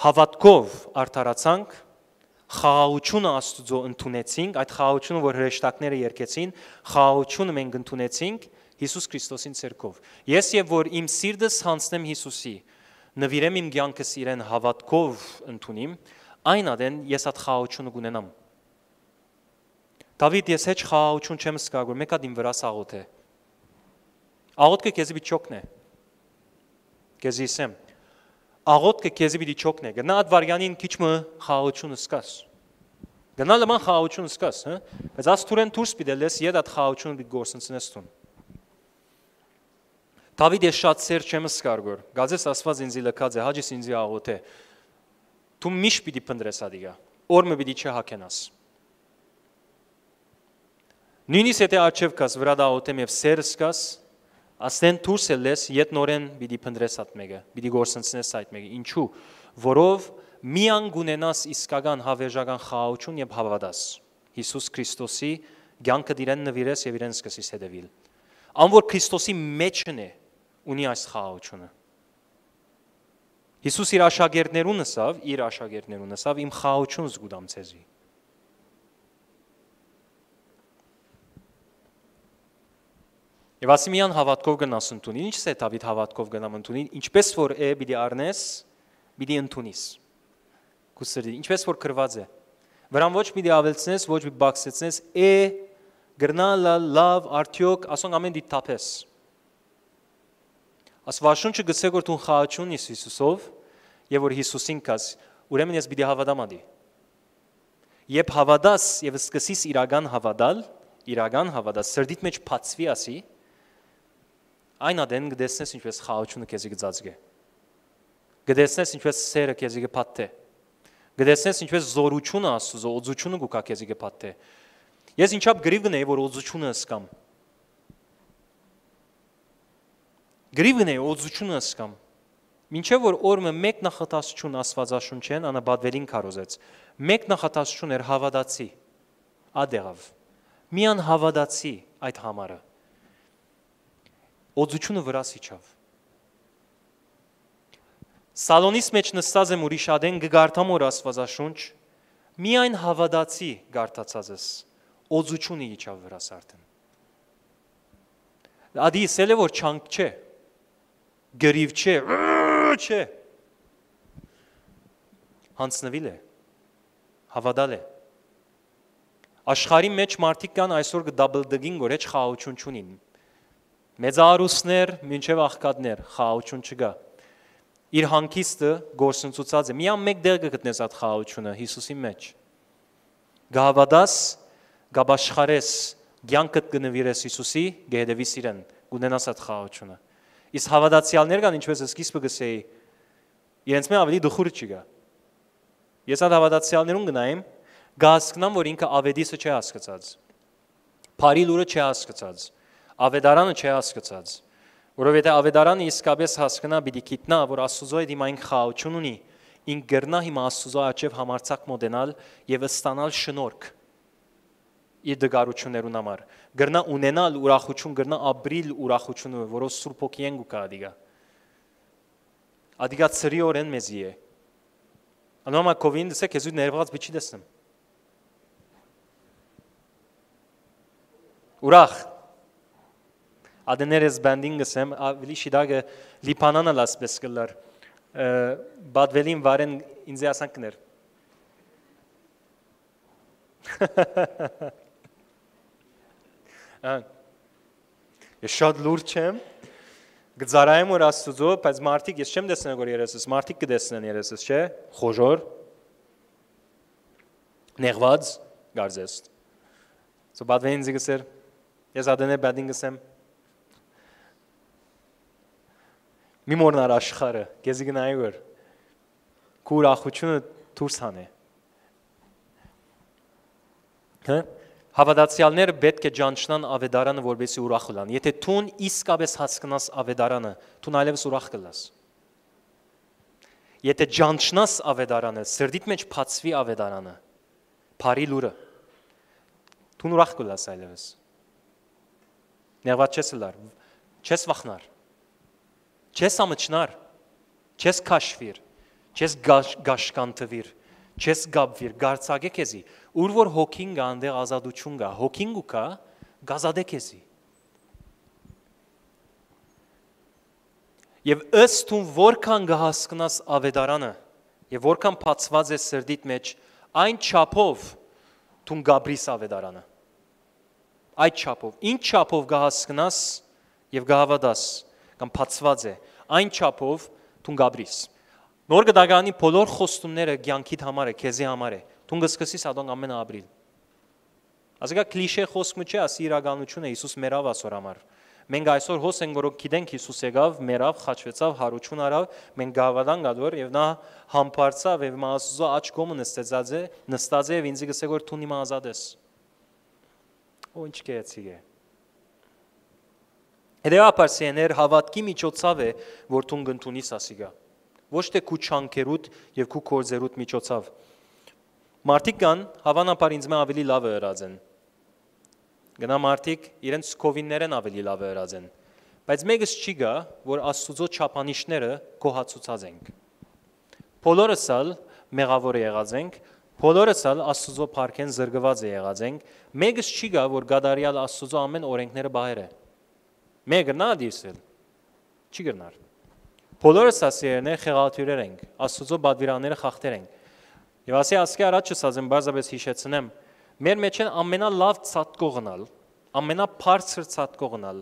հավատքով արդարացանք, խաղաղությունը Աստուծո ընդունեցինք, այդ խաղաղությունը, որ հրեշտակները երկեցին, խաղաղությունը մենք ընդունեցինք Հիսուս Քրիստոսին ցերկով։ Ես եւ որ իմ սիրտս հանցնեմ Հիսուսի, նվիրեմ իմ ցանկս իրեն հավատքով ընդունիմ, այն ադեն ես այդ խաղաղությունը կունենամ։ Դավիթ, ես հեչ խաղաղություն չեմ սկսա, որ մեկը դին վրա սաղոթ է։ Աղոթքը քեզի միջոկն է։ Քեզի սեմ աղոտքը քեզի պիտի չոքնե։ Գնա Ադվարյանին քիչ մը խաղություն սկաս։ Գնա լման խաղություն սկաս, հա։ Բայց աստուրեն դուրս պիտի լես եդ այդ խաղությունը պիտի գործընծնես տուն։ Դավիթ է շատ ծեր չեմ սկարգոր։ Գազես ասված ինձի լքած է, հաջիս ինձի աղոտ է։ Դու միշտ պիտի փնդրես ադիգա։ Օրը պիտի չհակենաս։ Նույնիսկ եթե աչև կաս վրա դա աղոտ եմ եւ սերս կաս, Աստեն դուրս է լես ետնորեն պիտի փնտրես այդ մեկը, պիտի գործընծնես այդ մեկը։ Ինչու? Որով միան գունենաս իսկական հավերժական խաղաղություն եւ հավատաս։ Հիսուս Քրիստոսի ցանկը դիրեն նվիրես եւ իրեն սկսես հետևել։ Անոր Քրիստոսի մեջն է ունի այս խաղաղությունը։ Հիսուս իր աշակերտներուն ասավ, իր աշակերտներուն ասավ, իմ խաղաղություն զգուդամ ցեզի։ Եվ ասի միան հավատքով գնաս ընդունին, ինչս է Դավիթ հավատքով գնամ ընդունին, ինչպես որ է պիտի առնես, պիտի ընդունիս։ Կուսրդի, ինչպես որ քրված է։ Վրան ոչ պիտի ավելցնես, ոչ պիտի բացեցնես, է գրնալը լավ արդյոք ասոնք ամեն դիտ տապես։ Ասվաշունչը գցե որ դու խաչուն ես Հիսուսով, եւ որ Հիսուսին կաս, ուրեմն ես պիտի հավատամադի։ Եբ հավատաս եւ սկսես իրական հավատալ, իրական հավատաս, սրդիդ մեջ փածվի ասի, այն ադեն գտեսնես ինչպես խաղությունը քեզի գծածգե։ Գտեսնես ինչպես սերը քեզի գփաթե։ Գտեսնես ինչպես զորությունը Աստծո օծությունը գուկա քեզի գփաթե։ Ես ինչապ գրիվ գնեի որ օծությունը սկամ։ Գրիվ գնեի օծությունը սկամ։ Մինչև որ օրը մեկ նախատասություն Աստվածաշունչեն անաբադվելին քարոզեց։ Մեկ նախատասություն էր հավատացի։ Ադեղավ։ Միան հավատացի այդ համարը օծությունը վրաս իջավ։ Սալոնիս մեջ նստած եմ ուրիշ ադեն գգարթամ օր Աստվածաշունչ, միայն հավատացի գարտացած ես, օծությունը իջավ վրաս արդեն։ Ադի իսել է որ չանք չէ, գրիվ չէ, չէ։ Հանցնվել է, հավատալ է։ Աշխարի մեջ մարդիկ կան այսօր գդաբլդգին, որ էջ խաղաղություն չունին մեծարուսներ, մինչև աղքատներ, խաղաղություն չկա։ Իր հանգիստը գործընծուցած է։ Միան մեկ դեր կգտնես այդ խաղաղությունը Հիսուսի մեջ։ Գահավադաս, գաբաշխարես, ցանկդ կնվիրես Հիսուսի, գեհդեվիս իրեն, կունենաս այդ խաղաղությունը։ Իս հավատացյալներ կան, ինչպես սկիզբը գսեի, իրենց մեջ ավելի դխուր չկա։ Ես այդ հավատացյալներուն գնայեմ, գահսկնամ, որ ինքը ավետիսը չի հասկացած։ Փարի լուրը չի հասկացած ավետարանը չի հասկացած։ Որովհետեւ ավետարանը իսկապես հասկնա՝ պիտի գիտնա, որ Աստուծո հետ իմ այն խաղություն ունի, ինք գրնա հիմա Աստուծո աչև համարցակ մոդենալ եւ ստանալ շնորհք իր դգարություններուն համար։ Գրնա ունենալ ուրախություն, գրնա ապրիլ ուրախությունը, որով Սուրբ Օքիեն գուկա ադիգա։ Ադիգա ծրի օրեն մեզի է։ Անոմա կովին դսեք ես ու ներված բիչի դեսնեմ։ Ուրախ Adeneres bendinges hem avli şidage lipanana las beskiller. Badvelin varen inze asankner. Ես շատ լուրջ եմ, գծարայեմ որ Աստծո, բայց մարդիկ ես չեմ տեսնել որ երեսս, մարդիկ կտեսնեն երեսս, չէ՞։ Խոժոր, նեղված, գարձես։ So բադվեն ինձ գսեր, ես ադենե բադին գսեմ, մի մորնար աշխարը, քեզի գնայի որ քու ուրախությունը դուրս հանե։ Հա? Հավատացյալները պետք է ճանչնան ավետարանը, որբեսի ուրախ լինան։ Եթե ցուն իսկապես հասկանաս ավետարանը, ցուն այլևս ուրախ կլաս։ Եթե ճանչնաս ավետարանը, սրդիդ մեջ փածվի ավետարանը, բարի լուրը։ Ցուն ուրախ կլաս այլևս։ Ներված չես լար, չես վախնար։ Չես ամճնար, չես քաշվիր, չես գաշկանտվիր, չես գաբվիր, գարցագե քեզի։ Ուր որ հոգին կա, այնտեղ ազատություն կա, հոգին ու կա, գազադե քեզի։ Եվ ըստ ուն որքան կհասկնաս ավետարանը, եւ որքան փածված է սրդիդ մեջ, այն չափով դուն գաբրիս ավետարանը այդ չափով ինչ չափով գահասկնաս եւ գահավադաս կամ փածված է այն չափով դուն գաբրիս։ Նոր գդագանի բոլոր խոստումները ցանկիդ համար է, քեզի համար է։ Դուն գսկսես ադոն ամեն ապրիլ։ Ասիկա կլիշե խոսքը չէ, ասի իրականությունը Հիսուս մերավ ասոր համար։ Մենք այսօր հոս ենք, որոնք գիտենք Հիսուս եկավ, մերավ, խաչվեցավ, հարություն արավ, մենք գավադան գադոր եւ նա համբարձավ եւ Մասուզո աչ կոմը նստած է, նստած է եւ ինձ գսե որ թունի մազադես։ Ոնչ կեցի է։ Հետևաբար սեներ հավատքի միջոցով է, որ դու ընդունի սասիգա։ Ոչ թե քու չանկերուտ եւ քու կորձերուտ միջոցով։ Մարդիկ կան, հավանաբար ինձ մե ավելի լավը հրած են։ Գնա մարդիկ իրենց կովիններեն ավելի լավը հրած են։ Բայց մեկս չի գա, որ Աստուծո չափանիշները կոհացուցած ենք։ Բոլորս ալ մեղավոր եղած ենք, բոլորս ալ Աստուծո փառքեն զրկված եղած ենք։ Մեկս չի գա, որ գադարյալ Աստուծո ամեն օրենքները բահեր է։ Մեկը նա դիսել։ Չի գնար։ Բոլորս ասիերներ խեղաթյուրեր ենք, Աստծո բադվիրանները խախտեր ենք։ Եվ ասի ասկի առաջ չսազեմ, բարձրապես հիշեցնեմ, մեր մեջ են ամենալավ ցածկողնալ, ամենափարցր ցածկողնալ,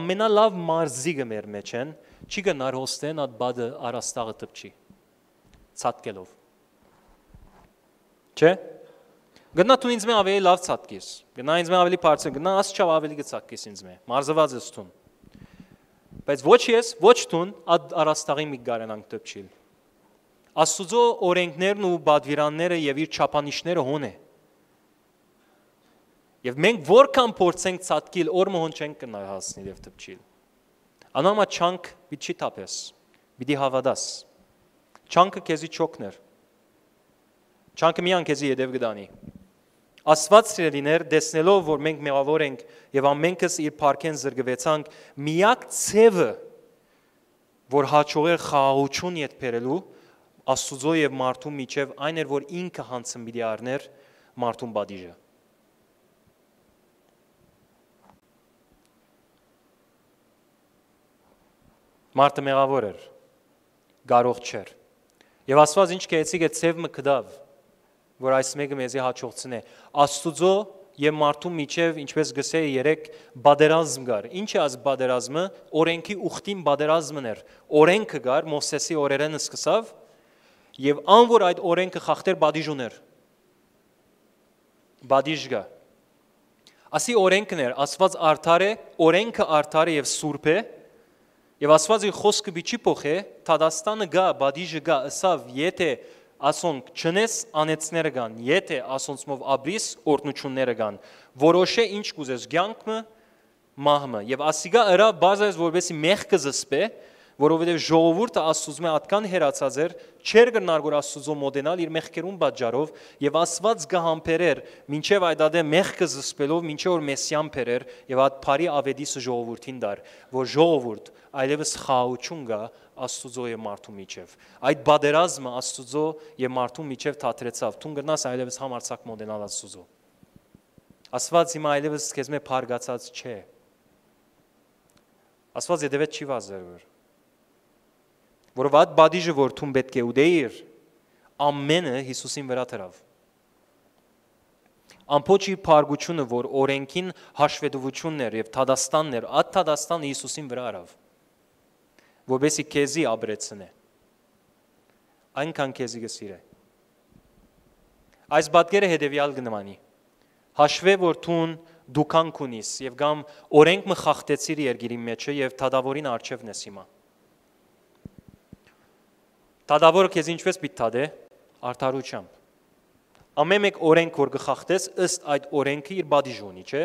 ամենալավ մարզիգը մեր մեջ են, չի գնար հոստեն այդ բադը առաստաղը տպչի։ Ցածկելով։ Չէ՞։ Գնա դու ինձ մե ավելի լավ ցածկես։ Գնա ինձ մե ավելի բարձր, գնա աս չավ ավելի գցակես ինձ մե։ Մարզված ես ցուն։ Բայց ոչ ես, ոչ դուն առաստաղի մի գարանանք դպչիլ։ Աստուծո օրենքներն ու բադվիրանները եւ իր չափանիշները հոն է։ Եվ մենք որքան փորձենք ցածկիլ օր մոհոն չենք կնահասնել եւ դպչիլ։ Անամա չանք պիտի տապես։ Պիտի հավատաս։ Չանքը քեզի չոքներ։ Չանքը միան քեզի եդեւ գտանի։ Աստված սիրելիներ, տեսնելով, որ մենք մեղավոր ենք եւ ամենքս իր парքեն զրկվեցանք, միակ ցևը, որ հաճողեր խաղաղություն իդ բերելու Աստուծո եւ մարդու միջև այն էր, որ ինքը հանցմիդի արներ մարդուն բադիժը։ Մարդը մեղավոր էր, գարող չէր։ Եվ Աստված ինչ կեցիկ է ցևը կդավ որ այս մեկը մեզի հաջողցնե։ Աստուծո եւ մարդու միջև, ինչպես գսեի երեք, բادرազմ գար։ Ինչ է այս բادرազմը։ Օրենքի ուխտին բادرազմն էր։ Օրենքը գար Մովսեսի օրերենը սկսավ եւ անոր այդ օրենքը խախտեր բադիժուներ։ Բադիժգա։ Ասի օրենքն էր, Աստված արդար է, օրենքը արդար է եւ սուրբ է։ Եվ Աստվածի խոսքը բիչի փոխե, Թադաստանը գա, բադիժը գա, ասավ, եթե ասոնք չնես անեցները կան, եթե ասոնցմով ապրիս օրտնությունները կան։ Որոշե ինչ կուզես ցանկը, մահմը։ Եվ ասիգա արա բազայս որբեսի մեղքը զսպե, որովհետև ժողովուրդը Աստծո մատքան հերացած էր, չեր գնար որ Աստծո մոդենալ իր մեղքերուն պատճառով եւ Աստված գահամբերեր, ինչեւ այդ ադե մեղքը զսպելով, ինչեւ որ մեսիան բերեր եւ այդ բարի ավետիսը ժողովուրդին դար, որ ժողովուրդ այլևս խաղություն գա Աստուծո եւ մարդու միջև։ Այդ բادرազմը Աստուծո եւ մարդու միջև թատրեցավ։ Թուն գնաս այլևս համարցակ մոդենալ Աստուծո։ Աստված հիմա այլևս քեզ մե փարգացած չէ։ Աստված եթե դե չի վազերվեր։ Որով այդ բադիժը որ թուն պետք է ուդեիր, ամենը Հիսուսին վրա դրավ։ Ամփոչի փարգությունը, որ օրենքին հաշվետվությունն էր եւ թադաստանն էր, այդ թադաստանը Հիսուսին վրա արավ որովհետեւ քեզի ապրեցնե։ Այնքան քեզի գսիրե։ Այս բատկերը հետևյալ գնմանի։ Հաշվե որ թուն դու կանք ունիս եւ կամ օրենք մը խախտեցիր երգիրի մեջը եւ թադավորին արչևն ես հիմա։ Թադավորը քեզ ինչպես պիտի թադե արդարությամբ ամեն մեկ օրենք որ գխախտես ըստ այդ օրենքի իր բադիժ ունի, չէ՞։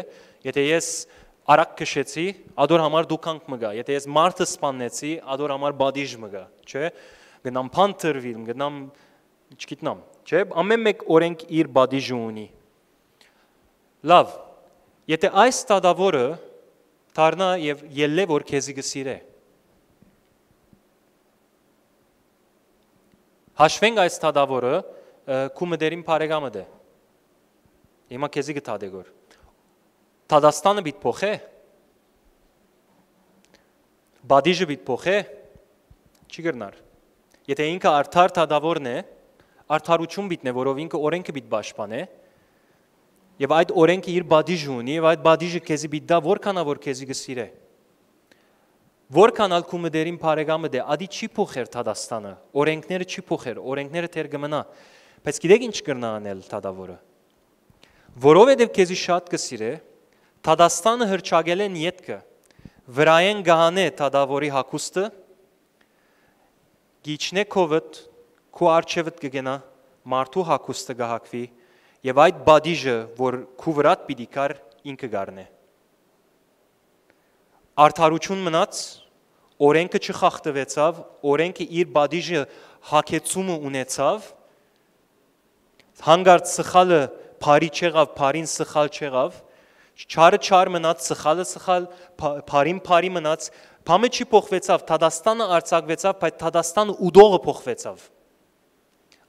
Եթե ես արագ քշեցի, ադոր համար դուքանք մգա։ Եթե ես մարդը սպանեցի, ադոր համար բադիժ մգա, չէ՞։ Գնամ փանտրվիմ, գնամ չգիտնամ, չէ՞։ Ամեն մեկ օրենք իր բադիժը ունի։ Լավ։ Եթե այս տադավորը դառնա եւ ելլե որ քեզի գսիրե։ Հաշվենք այս տադավորը, կումը դերին բարեկամը դե։ Հիմա քեզի գտադեգոր։ Թադաստանը բիտ փոխե։ Բադիժը բիտ փոխե։ Չի գրնար։ Եթե ինքը արդար թադավորն է, արդարություն բիտն է, որով ինքը օրենքը բիտ պաշտպանե, եւ այդ օրենքը իր բադիժ ունի, եւ այդ բադիժը քեզի բիտ դա որքանավոր քեզի գսիրե։ Որքանալ կումը դերին բարեկամը դե, ադի չի փոխեր Թադաստանը, օրենքները չի փոխեր, օրենքները թեր գմնա։ Բայց գիտեք ինչ կրնա անել Թադավորը։ Որովհետև դե քեզի շատ կսիրե, Թադաստանը հրճագել են յետքը։ Վրայեն գահանե թադավորի հակուստը։ Գիչնե կովդ քու արչևդ կգնա մարդու հակուստը գահակվի եւ այդ բադիժը, որ քու վրա պիտի կար ինքը գարնե։ Արդարություն մնաց, օրենքը չխախտվեցավ, օրենքը իր բադիժը հակեցումը ունեցավ։ Հանգարտ սխալը բարի չեղավ, բարին սխալ չեղավ չարը չար մնաց, սխալը սխալ, փարին փարի մնաց, Փամը չի փոխվեցավ, Թադաստանը արցակվեցավ, բայց Թադաստանը ուդողը փոխվեցավ։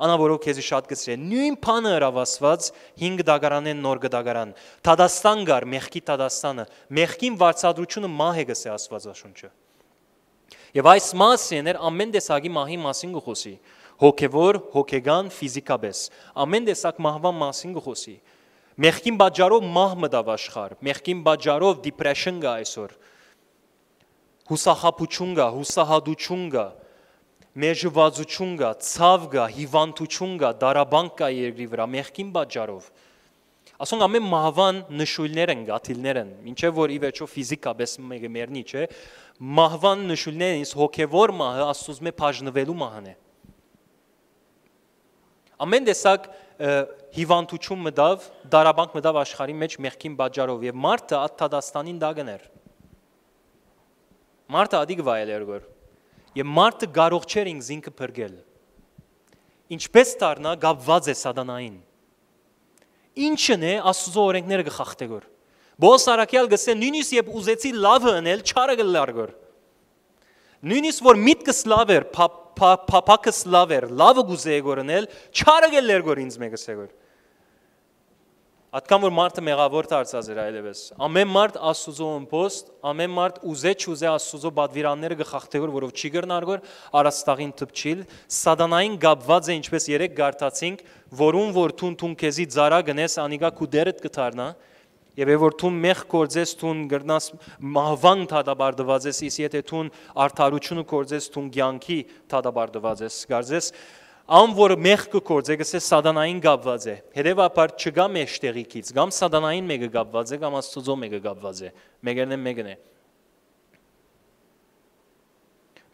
Անավորով քեզի շատ գծրե։ Նույն բանը հրավ ասված 5 դագարանեն նոր գդագարան։ Թադաստան գար, մեղքի Թադաստանը, մեղքին վարչադրությունը մահ է գսե ասվածաշունչը։ Եվ այս մասին էր ամեն տեսակի մահի մասին գխոսի։ Հոգևոր, հոգեգան, ֆիզիկապես։ Ամեն տեսակ մահվան մասին գխոսի։ Մեղքին բաճարով մահմը դավ աշխարհ, մեղքին բաճարով depression գա այսօր։ Հուսախապություն գա, հուսահատություն գա, մեժվածություն գա, ցավ գա, հիվանդություն գա, դարաբանք կա երկրի վրա մեղքին բաճարով։ Ասոն ամեն մահվան նշույլներ են, գաթիլներ են, ինչեւ որ ի վերջո ֆիզիկապես մեկը մեռնի, չէ։ Մահվան նշույլները ինձ հոգևոր մահը աստուծմե բաժնվելու մահն է։ Ամեն տեսակ մահ հիվանդություն մտավ, դարաբանք մտավ աշխարհի մեջ մեղքին բաժարով եւ մարդը աթադաստանին դագներ։ Մարդը ադիկ վայելեր գոր։ Եվ մարդը կարող չէր ինքզինքը բրգել։ Ինչպես դառնա գավված է սատանային։ Ինչն է Աստծո օրենքները գխախտե գոր։ Բոս արաքյալ գսե նույնիսկ եւ ուզեցի լավը անել, չարը գլարգոր։ Նույնիսկ որ միտքս լավ էր, փապ փափակս լավ էր, լավը գուզեի գորնել, չարը գել լերգոր ինձ մեկս էգոր։ Ատկան որ մարդը մեղավոր դարձած էր այլևս։ Ամեն մարդ Աստուծո ըմբոստ, ամեն մարդ ուզե չուզե Աստուծո բադվիրանները գխախտե որ որով չի գրնարգոր, արաստաղին թփչիլ, սատանային գապված է ինչպես երեք գարտացինք, որուն որ թուն թուն քեզի ծարա գնես անիգա քու դերդ կդառնա։ կտ Եվ երբ որ դու մեղ կործես դուն գրնաս մահվան թադաբարդված ես, իսկ եթե դու արդարությունը կործես դու ցանկի թադաբարդված ես, գարձես ան որ մեղքը կործե գսե սադանային գաբված է հետեւաբար չգա մեջ տեղիքից կամ սադանային մեկը գաբված է կամ աստուծո մեկը գաբված է մեկերն է մեկն է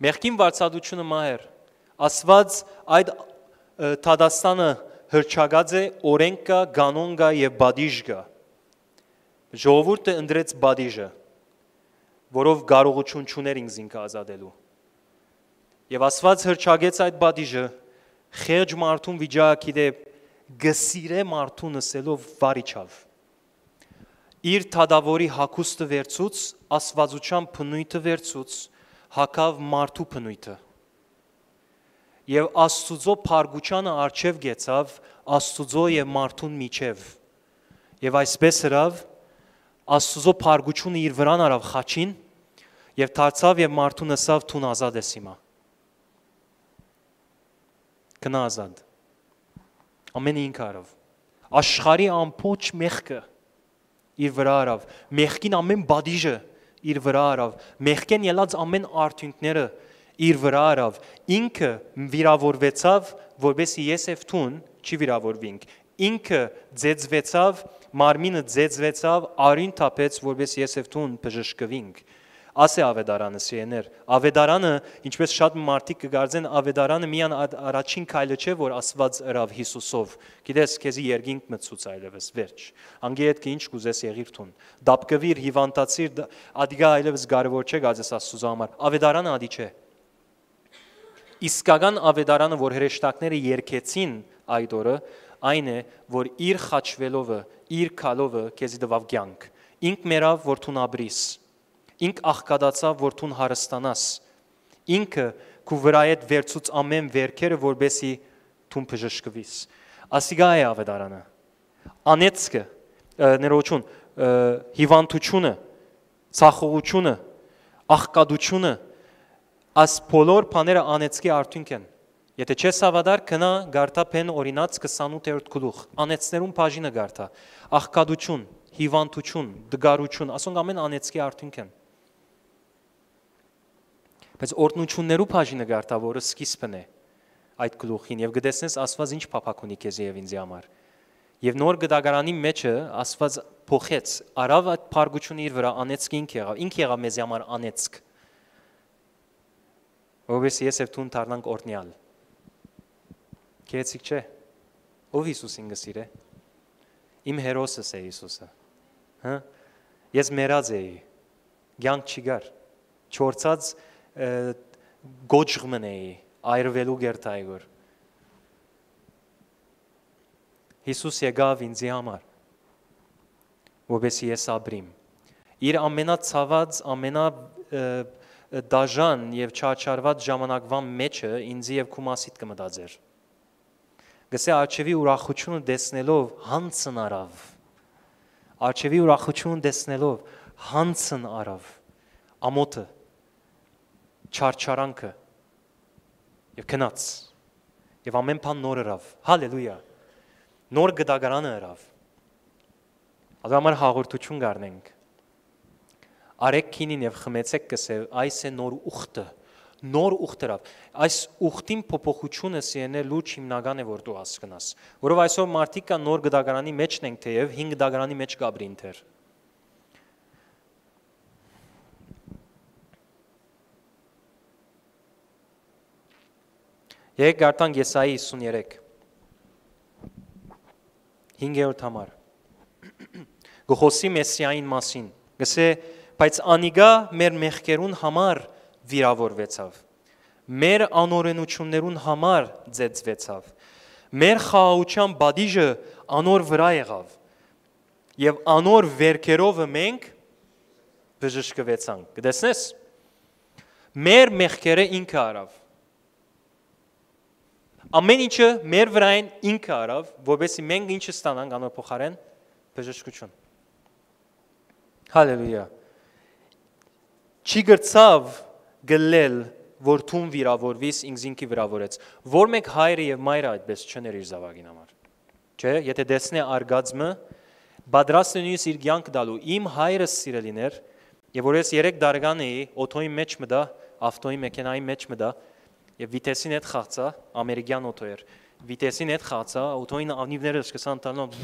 մեղքին վարծադությունը մահեր աստված այդ թադաստանը հրճագած է օրենք կա կանոն կա եւ բադիժ կա Ժողովուրդը ընդրեց բադիժը, որով կարողություն չուներ ինձ ինքը ազատելու։ Եվ Աստված հրճագեց այդ բադիժը խեղճ մարդուն վիճակի դեպ գսիրե մարդուն ասելով վարիչավ։ Իր թադավորի հակուստը վերցուց, աստվածության փնույթը վերցուց, հակավ մարդու փնույթը։ Եվ աստուծո փարգուճանը արչև գեցավ աստուծո եւ մարդուն միջև։ Եվ այսպես հրավ Աստուծո փարգությունը իր վրան արավ խաչին եւ դարձավ եւ մարդուն ասավ թուն ազատ ես հիմա։ Գնա ազատ։ Ամենը ինքը արավ։ Աշխարի ամբողջ մեղքը իր վրա արավ։ Մեղքին ամեն բադիժը իր վրա արավ։ Մեղքեն ելած ամեն արդյունքները իր վրա արավ։ Ինքը վիրավորվեցավ, որովհետեւ ես եւ թուն չի վիրավորվինք ինքը ձեծվեցավ, մարմինը ձեծվեցավ, արին թափեց, որպես ես եւ դուն բժշկվինք։ Ասե ավետարանը սիրեներ, ավետարանը, ինչպես շատ մարդիկ կգարձեն, ավետարանը միան առաջին քայլը չէ, որ Աստված ըրավ Հիսուսով։ Գիտես, քեզի երկինք մցուց այլևս վերջ։ Անգեհետքը ինչ կուզես եղիրթուն։ Դապկվիր, հիվանդացիր, ադիգա այլևս կարևոր չէ գազես Աստծո համար։ Ավետարանը ադի չէ։ Իսկական ավետարանը, որ հրեշտակները երկեցին այդ օրը, այն է, որ իր խաչվելովը, իր քալովը քեզի տվավ կյանք։ Ինք մերավ, որ ցուն ապրիս։ Ինք աղկադացավ, որ ցուն հարստանաս։ Ինքը քու վրա այդ վերցուց ամեն վերքերը, որբեսի ցուն բժշկվիս։ Ասիգա է ավետարանը։ Անեցքը, ներողություն, հիվանդությունը, ցախողությունը, աղկադությունը, աս բոլոր բաները անեցքի արդյունք են Եթե չես ավադար, կնա գարտա պեն օրինած 28-րդ գլուխ, անեցներում բաժինը գարտա, աղկադություն, հիվանդություն, դգարություն, ասոնք ամեն անեցքի արդյունք են։ Բայց օրտնություններու բաժինը գարտա, որը սկիզբն է այդ գլուխին եւ գտեսնես Աստված ինչ փափակ ունի քեզ եւ ինձ համար։ Եվ նոր գդագարանի մեջը Աստված փոխեց, արավ այդ փարգությունը իր վրա անեցքի ինք եղավ, ինք եղավ մեզ համար անեցք։ Որովհետեւ ես եւ դու ընդառնանք օրնյալ Գեղեցիկ չէ։ Ով Հիսուսին գսիրե։ Իմ հերոսս է Հիսուսը։ Հա։ Ես մեռած էի։ Գյանք չի գար։ Չորցած գոճղմն էի, այրվելու գերտայգոր։ Հիսուս եկավ ինձի համար, որովհետեւ ես ապրիմ։ Իր ամենացաված, ամենա դաժան եւ չաչարված ժամանակվան մեջը ինձի եւ քո մասիդ կմտածեր։ կմ Գսե աչևի ուրախությունը տեսնելով հանցն արավ։ Աչևի ուրախությունը տեսնելով հանցն արավ։ Ամոթը, չարչարանքը եւ քնած եւ ամեն բան նոր արավ։ Հալելույա։ Նոր գդագարանը արավ։ Այդ համար հաղորդություն գարնենք։ Արեք քինին եւ խմեցեք գսե այս է նոր ուխտը նոր ուխտ դրավ։ Այս ուխտին փոփոխությունը սիենե լուրջ հիմնական է որ դու հասկանաս, որով այսօր մարդիկ կա նոր գդագրանի մեջն ենք թեև 5 գդագրանի մեջ կա բրինթեր։ Երեք գարտանք Եսայի 53 5-րդ համար Գողոսի մեսիային մասին գսե բայց անիգա մեր մեղքերուն համար վիրավորվեցավ։ Մեր անօրենություններուն համար ձեծվեցավ։ Մեր խաղաղության բադիժը անոր վրա եղավ։ Եվ անոր վերքերովը մենք բժշկվեցանք։ Գտեսնես։ Մեր մեղքերը ինքը արավ։ Ամեն ինչը մեր վրան ինքը արավ, որովհետեւ մենք ինչը ստանանք անոր փոխարեն բժշկություն։ Հալելույա։ Չի գրծավ գլել, որ թուն վիրավորվիս ինքզինքի վրավորեց։ Որ մեկ հայրը եւ մայրը այդպես չներ իր զավակին համար։ Չէ, եթե դեսնե արգածմը, բادرաստ նույնիսկ իր ցանկ դալու իմ հայրը սիրելիներ, եւ որ ես 3 դարგան էի, օթոյի մեջ մտա, ավտոյի մեքենայի մեջ մտա, եւ վիտեսին այդ խացա, ամերիկյան օթո էր։ Վիտեսին այդ խացա, օթոյին անիվները սկսան տանալ։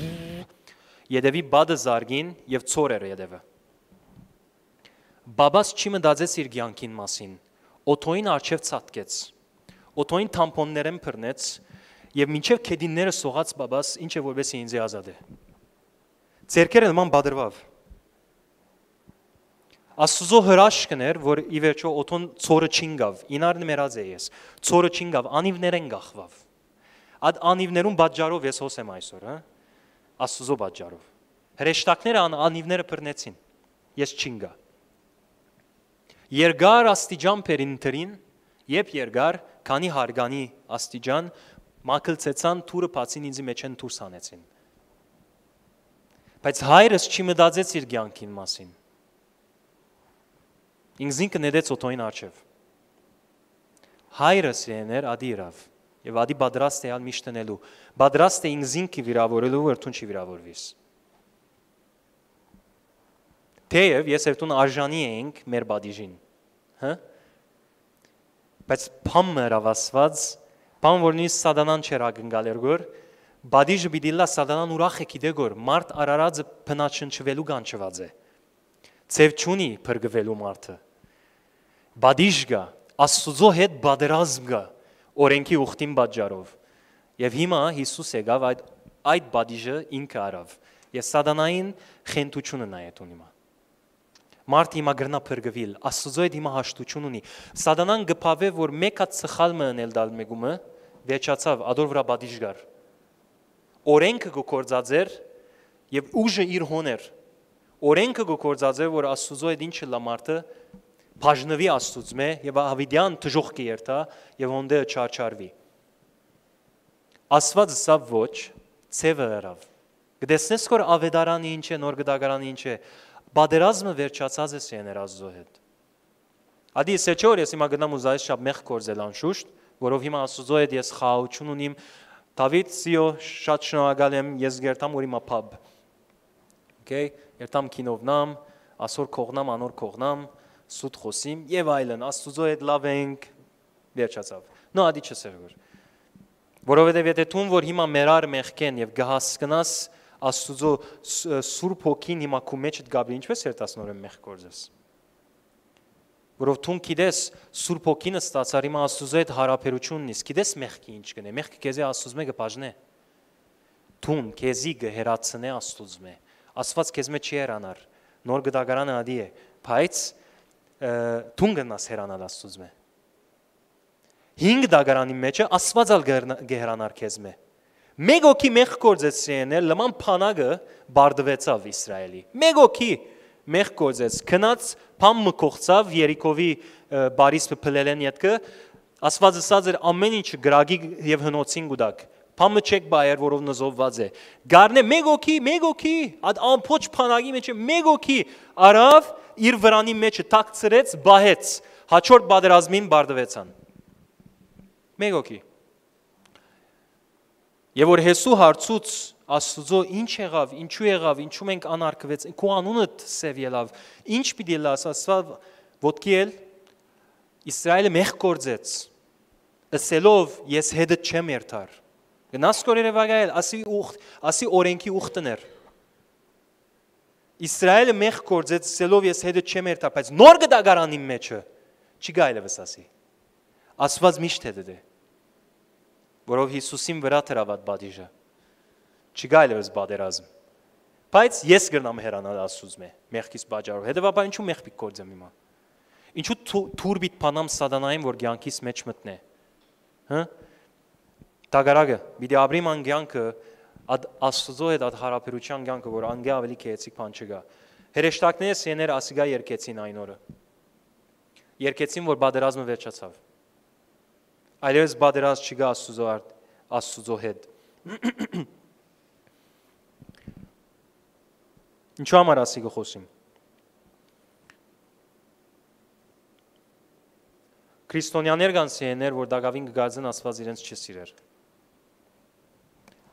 Եդևի բադը զարգին եւ ծորեր եդևը Բաբաս չի մտածեց իր ցանկին մասին։ Օթոյին արչև ցածկեց։ Օթոյին թամփոններեն բռնեց եւ մինչեւ քեդինները սողաց բաբաս ինչ է որպես ինձի ազատ է։ Ձերքերը նման բադրվավ։ Աստուծո հրաշքն էր, որ ի վերջո օթոն ծորը չին գավ, ինարն մերած է ես։ Ծորը չին գավ, անիվներեն գախվավ։ Այդ անիվներուն բաճարով ես հոս եմ այսօր, հա։ Աստուծո բաճարով։ Հրեշտակները անիվները բռնեցին։ Ես չին գա։ Երգար աստիճան պերինտրին, երբ երգար քանի հարգանի աստիճան մակլցեցան թուրը բացին ինձի մեջ են դուրս հանեցին։ Բայց հայրս չի մտածեց իր ցանկին մասին։ Ինձ ինքը ներեց օթոյին արջև։ Հայրս եներ ադիրավ եւ ադի բադրաստ է ալ միշտնելու։ Բադրաստ է ինձ ինքը վիրավորելու, որ ցուն չի վիրավորվիս։ վիրավոր Թեև ես եւ տուն արժանի ենք մեր բադիժին։ Հա? Բայց փամը հավասված, բան որ նույնիսկ սատանան չեր ագնկալ երգոր, բադիժը պիտի լա սատանան ուրախ է գիտե գոր, մարդ արարածը փնաչնչվելու գանչված է։ Ձև չունի փրկվելու մարդը։ Բադիժ գա, Աստծո հետ բادرազմ գա, օրենքի ուխտին բաճարով։ Եվ հիմա Հիսուս եկավ այդ այդ բադիժը ինքը արավ։ Ես սատանային խենթությունը նայեցուն հիմա մարդը հիմա գրնա փրկվել, Աստծո հետ հիմա հաշտություն ունի։ Սատանան գփավե, որ մեկը սխալ մը անել դալ մեգումը, վեճացավ, ադոր վրա բադիժ գար։ Օրենքը գործածեր եւ ուժը իր հոներ։ Օրենքը գործածեր, որ Աստծո հետ ինչը լա մարդը բաժնվի Աստծուց մե եւ հավիդյան դժոխ կերտա եւ ոնդե չարչարվի։ Աստված սա ոչ, ցևը երավ։ Գտեսնես որ ավետարանի ինչ է, նոր գդագարանի ինչ է, Պատերազմը վերջացած է Սեներ Աստծո հետ։ Ադի ես չոր ես հիմա գնամ ու զայս շապ մեղ կորզել անշուշտ, որով հիմա Աստծո հետ ես խաղություն ունիմ։ Դավիթ Սիո շատ շնորհակալ եմ, ես գերտամ որ հիմա pub։ Okay, երտամ կինովնամ, ասոր կողնամ, անոր կողնամ, սուտ խոսիմ եւ այլն, Աստծո հետ լավ ենք վերջացավ։ Նո ադի չսերգուր։ Որովհետեւ եթե թուն որ հիմա մերար մեղքեն եւ գահսկնաս Աստուծո Սուրբ Հոգին հիմա քո մեջ այդ գաբրի ինչպես երտասնորեն մեղ կորձես։ Որով թուն գիտես Սուրբ Հոգինը ստացար հիմա Աստուծո հետ հարաբերությունն իսկ գիտես մեղքի ինչ կնե։ Մեղքը քեզի Աստուծո մեկը բաժնե։ Թուն քեզի գհերացնե Աստուծո մե։ Աստված քեզ մեջ չի երանար։ Նոր գդագարանը ադի է, բայց թուն գնաս հերանալ Աստուծո մե։ 5 դագարանի մեջ է Աստվածալ գհերանար քեզ մե։ գեր, Մեկ օքի մեղ կործեցրին էլ լման փանագը բարդվեցավ Իսրայելի։ Մեկ օքի մեղ կործեց, քնած փամը կողծավ Երիկովի բարիսը փլելեն յետքը, ասվածը սած էր ամեն ինչ գրագի եւ հնոցին գուդակ։ Փամը չեք բայեր, որով նզովված է։ Գարնե մեկ օքի, մեկ օքի, այդ ամփոչ փանագի մեջ մեկ օքի արավ իր վրանի մեջը տակցրեց, բահեց։ Հաջորդ բادرազմին բարդվեցան։ Մեկ օքի Եվ որ Հեսու հարցուց Աստուծո ինչ եղավ, ինչու եղավ, ինչու մենք անարգվեց, քո անունդ սև ելավ։ Ինչ պիտի լաս, ասվա ոտքի էլ Իսրայելը մեղ կործեց։ Ասելով ես հետդ չեմ երթար։ Գնաս կորերը վագայել, ասի ուխտ, ասի օրենքի ուխտներ։ Իսրայելը մեղ կործեց, ասելով ես հետդ չեմ երթար, բայց նոր գդագարանի մեջը չի գայլևս ասի։ Աստված միշտ հետդ է։ դե որով Հիսուսին վրա թրաված բադիժը։ Չգա այլևս բادرազմ։ Բայց ես գրնամ հերանալ Աստծուց մե, մեղքից բաժարով։ Հետևաբար ինչու մեղքի կործեմ իմա։ Ինչու թուրբիտ փանամ սատանային, որ ցանկիս մեջ մտնե։ Հա։ Տագարագը՝ բիդի ապրիմ անգյանքը ադ Աստծո հետ ադ հարաբերության ցանկը, որ անգե ավելի քեցիկ բան չգա։ Հրեշտակները սեներ ասիգա երկեցին այն օրը։ Երկեցին, որ բادرազմը վերջացավ այլևս բادرած չգա Աստուծո արդ Աստուծո հետ։ Ինչու համար ասի գխոսիմ։ Քրիստոնյաներ կան սիեներ, որ դակավին կգազեն Աստված իրենց չսիրեր։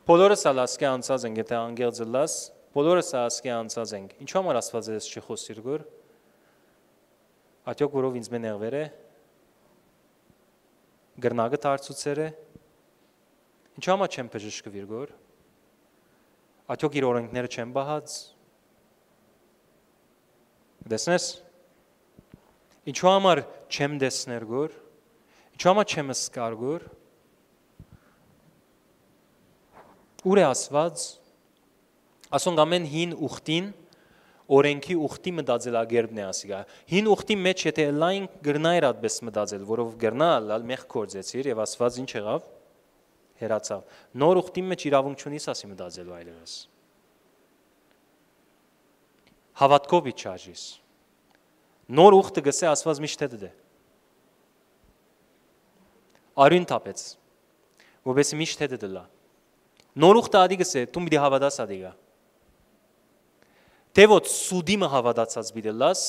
Բոլորս ալասկե անցած ենք, եթե անգերձը լաս, բոլորս ասկե անցած ենք։ Ինչու համար Աստված ես չի խոսիր գոր։ Աթյոք որով ինձ մեն եղվեր է, գրնագը դարձուցեր է։ Ինչու՞ համա չեմ բժշկվիր գոր։ Աթյոք իր օրենքները չեմ բահած։ Դեսնես։ Ինչու՞ համար չեմ դեսներ գոր։ Ինչու՞ համա չեմ սկար գոր։ Ուր է ասված։ Ասոնք ամեն հին ուխտին ու օրենքի ուխտի մտածելագերբն է ասիկա։ Հին ուխտի մեջ եթե լայն գրնայր այդպես մտածել, որով գրնալ, ալ մեղ կործեցիր եւ ասված ինչ եղավ հերացավ։ Նոր ուխտի մեջ իրավունք չունիս ասի մտածելու այլևս։ Հավատքով իջաժիս։ Նոր ուխտը գսե ասված միշտ դե։ Արին տապեց։ Որովհետեւ միշտ դե դլա։ Նոր ուխտը ադի գսե, դու մի հավատաս ադիգա։ Թե ոչ սուդիմը հավատացած բիդելաս,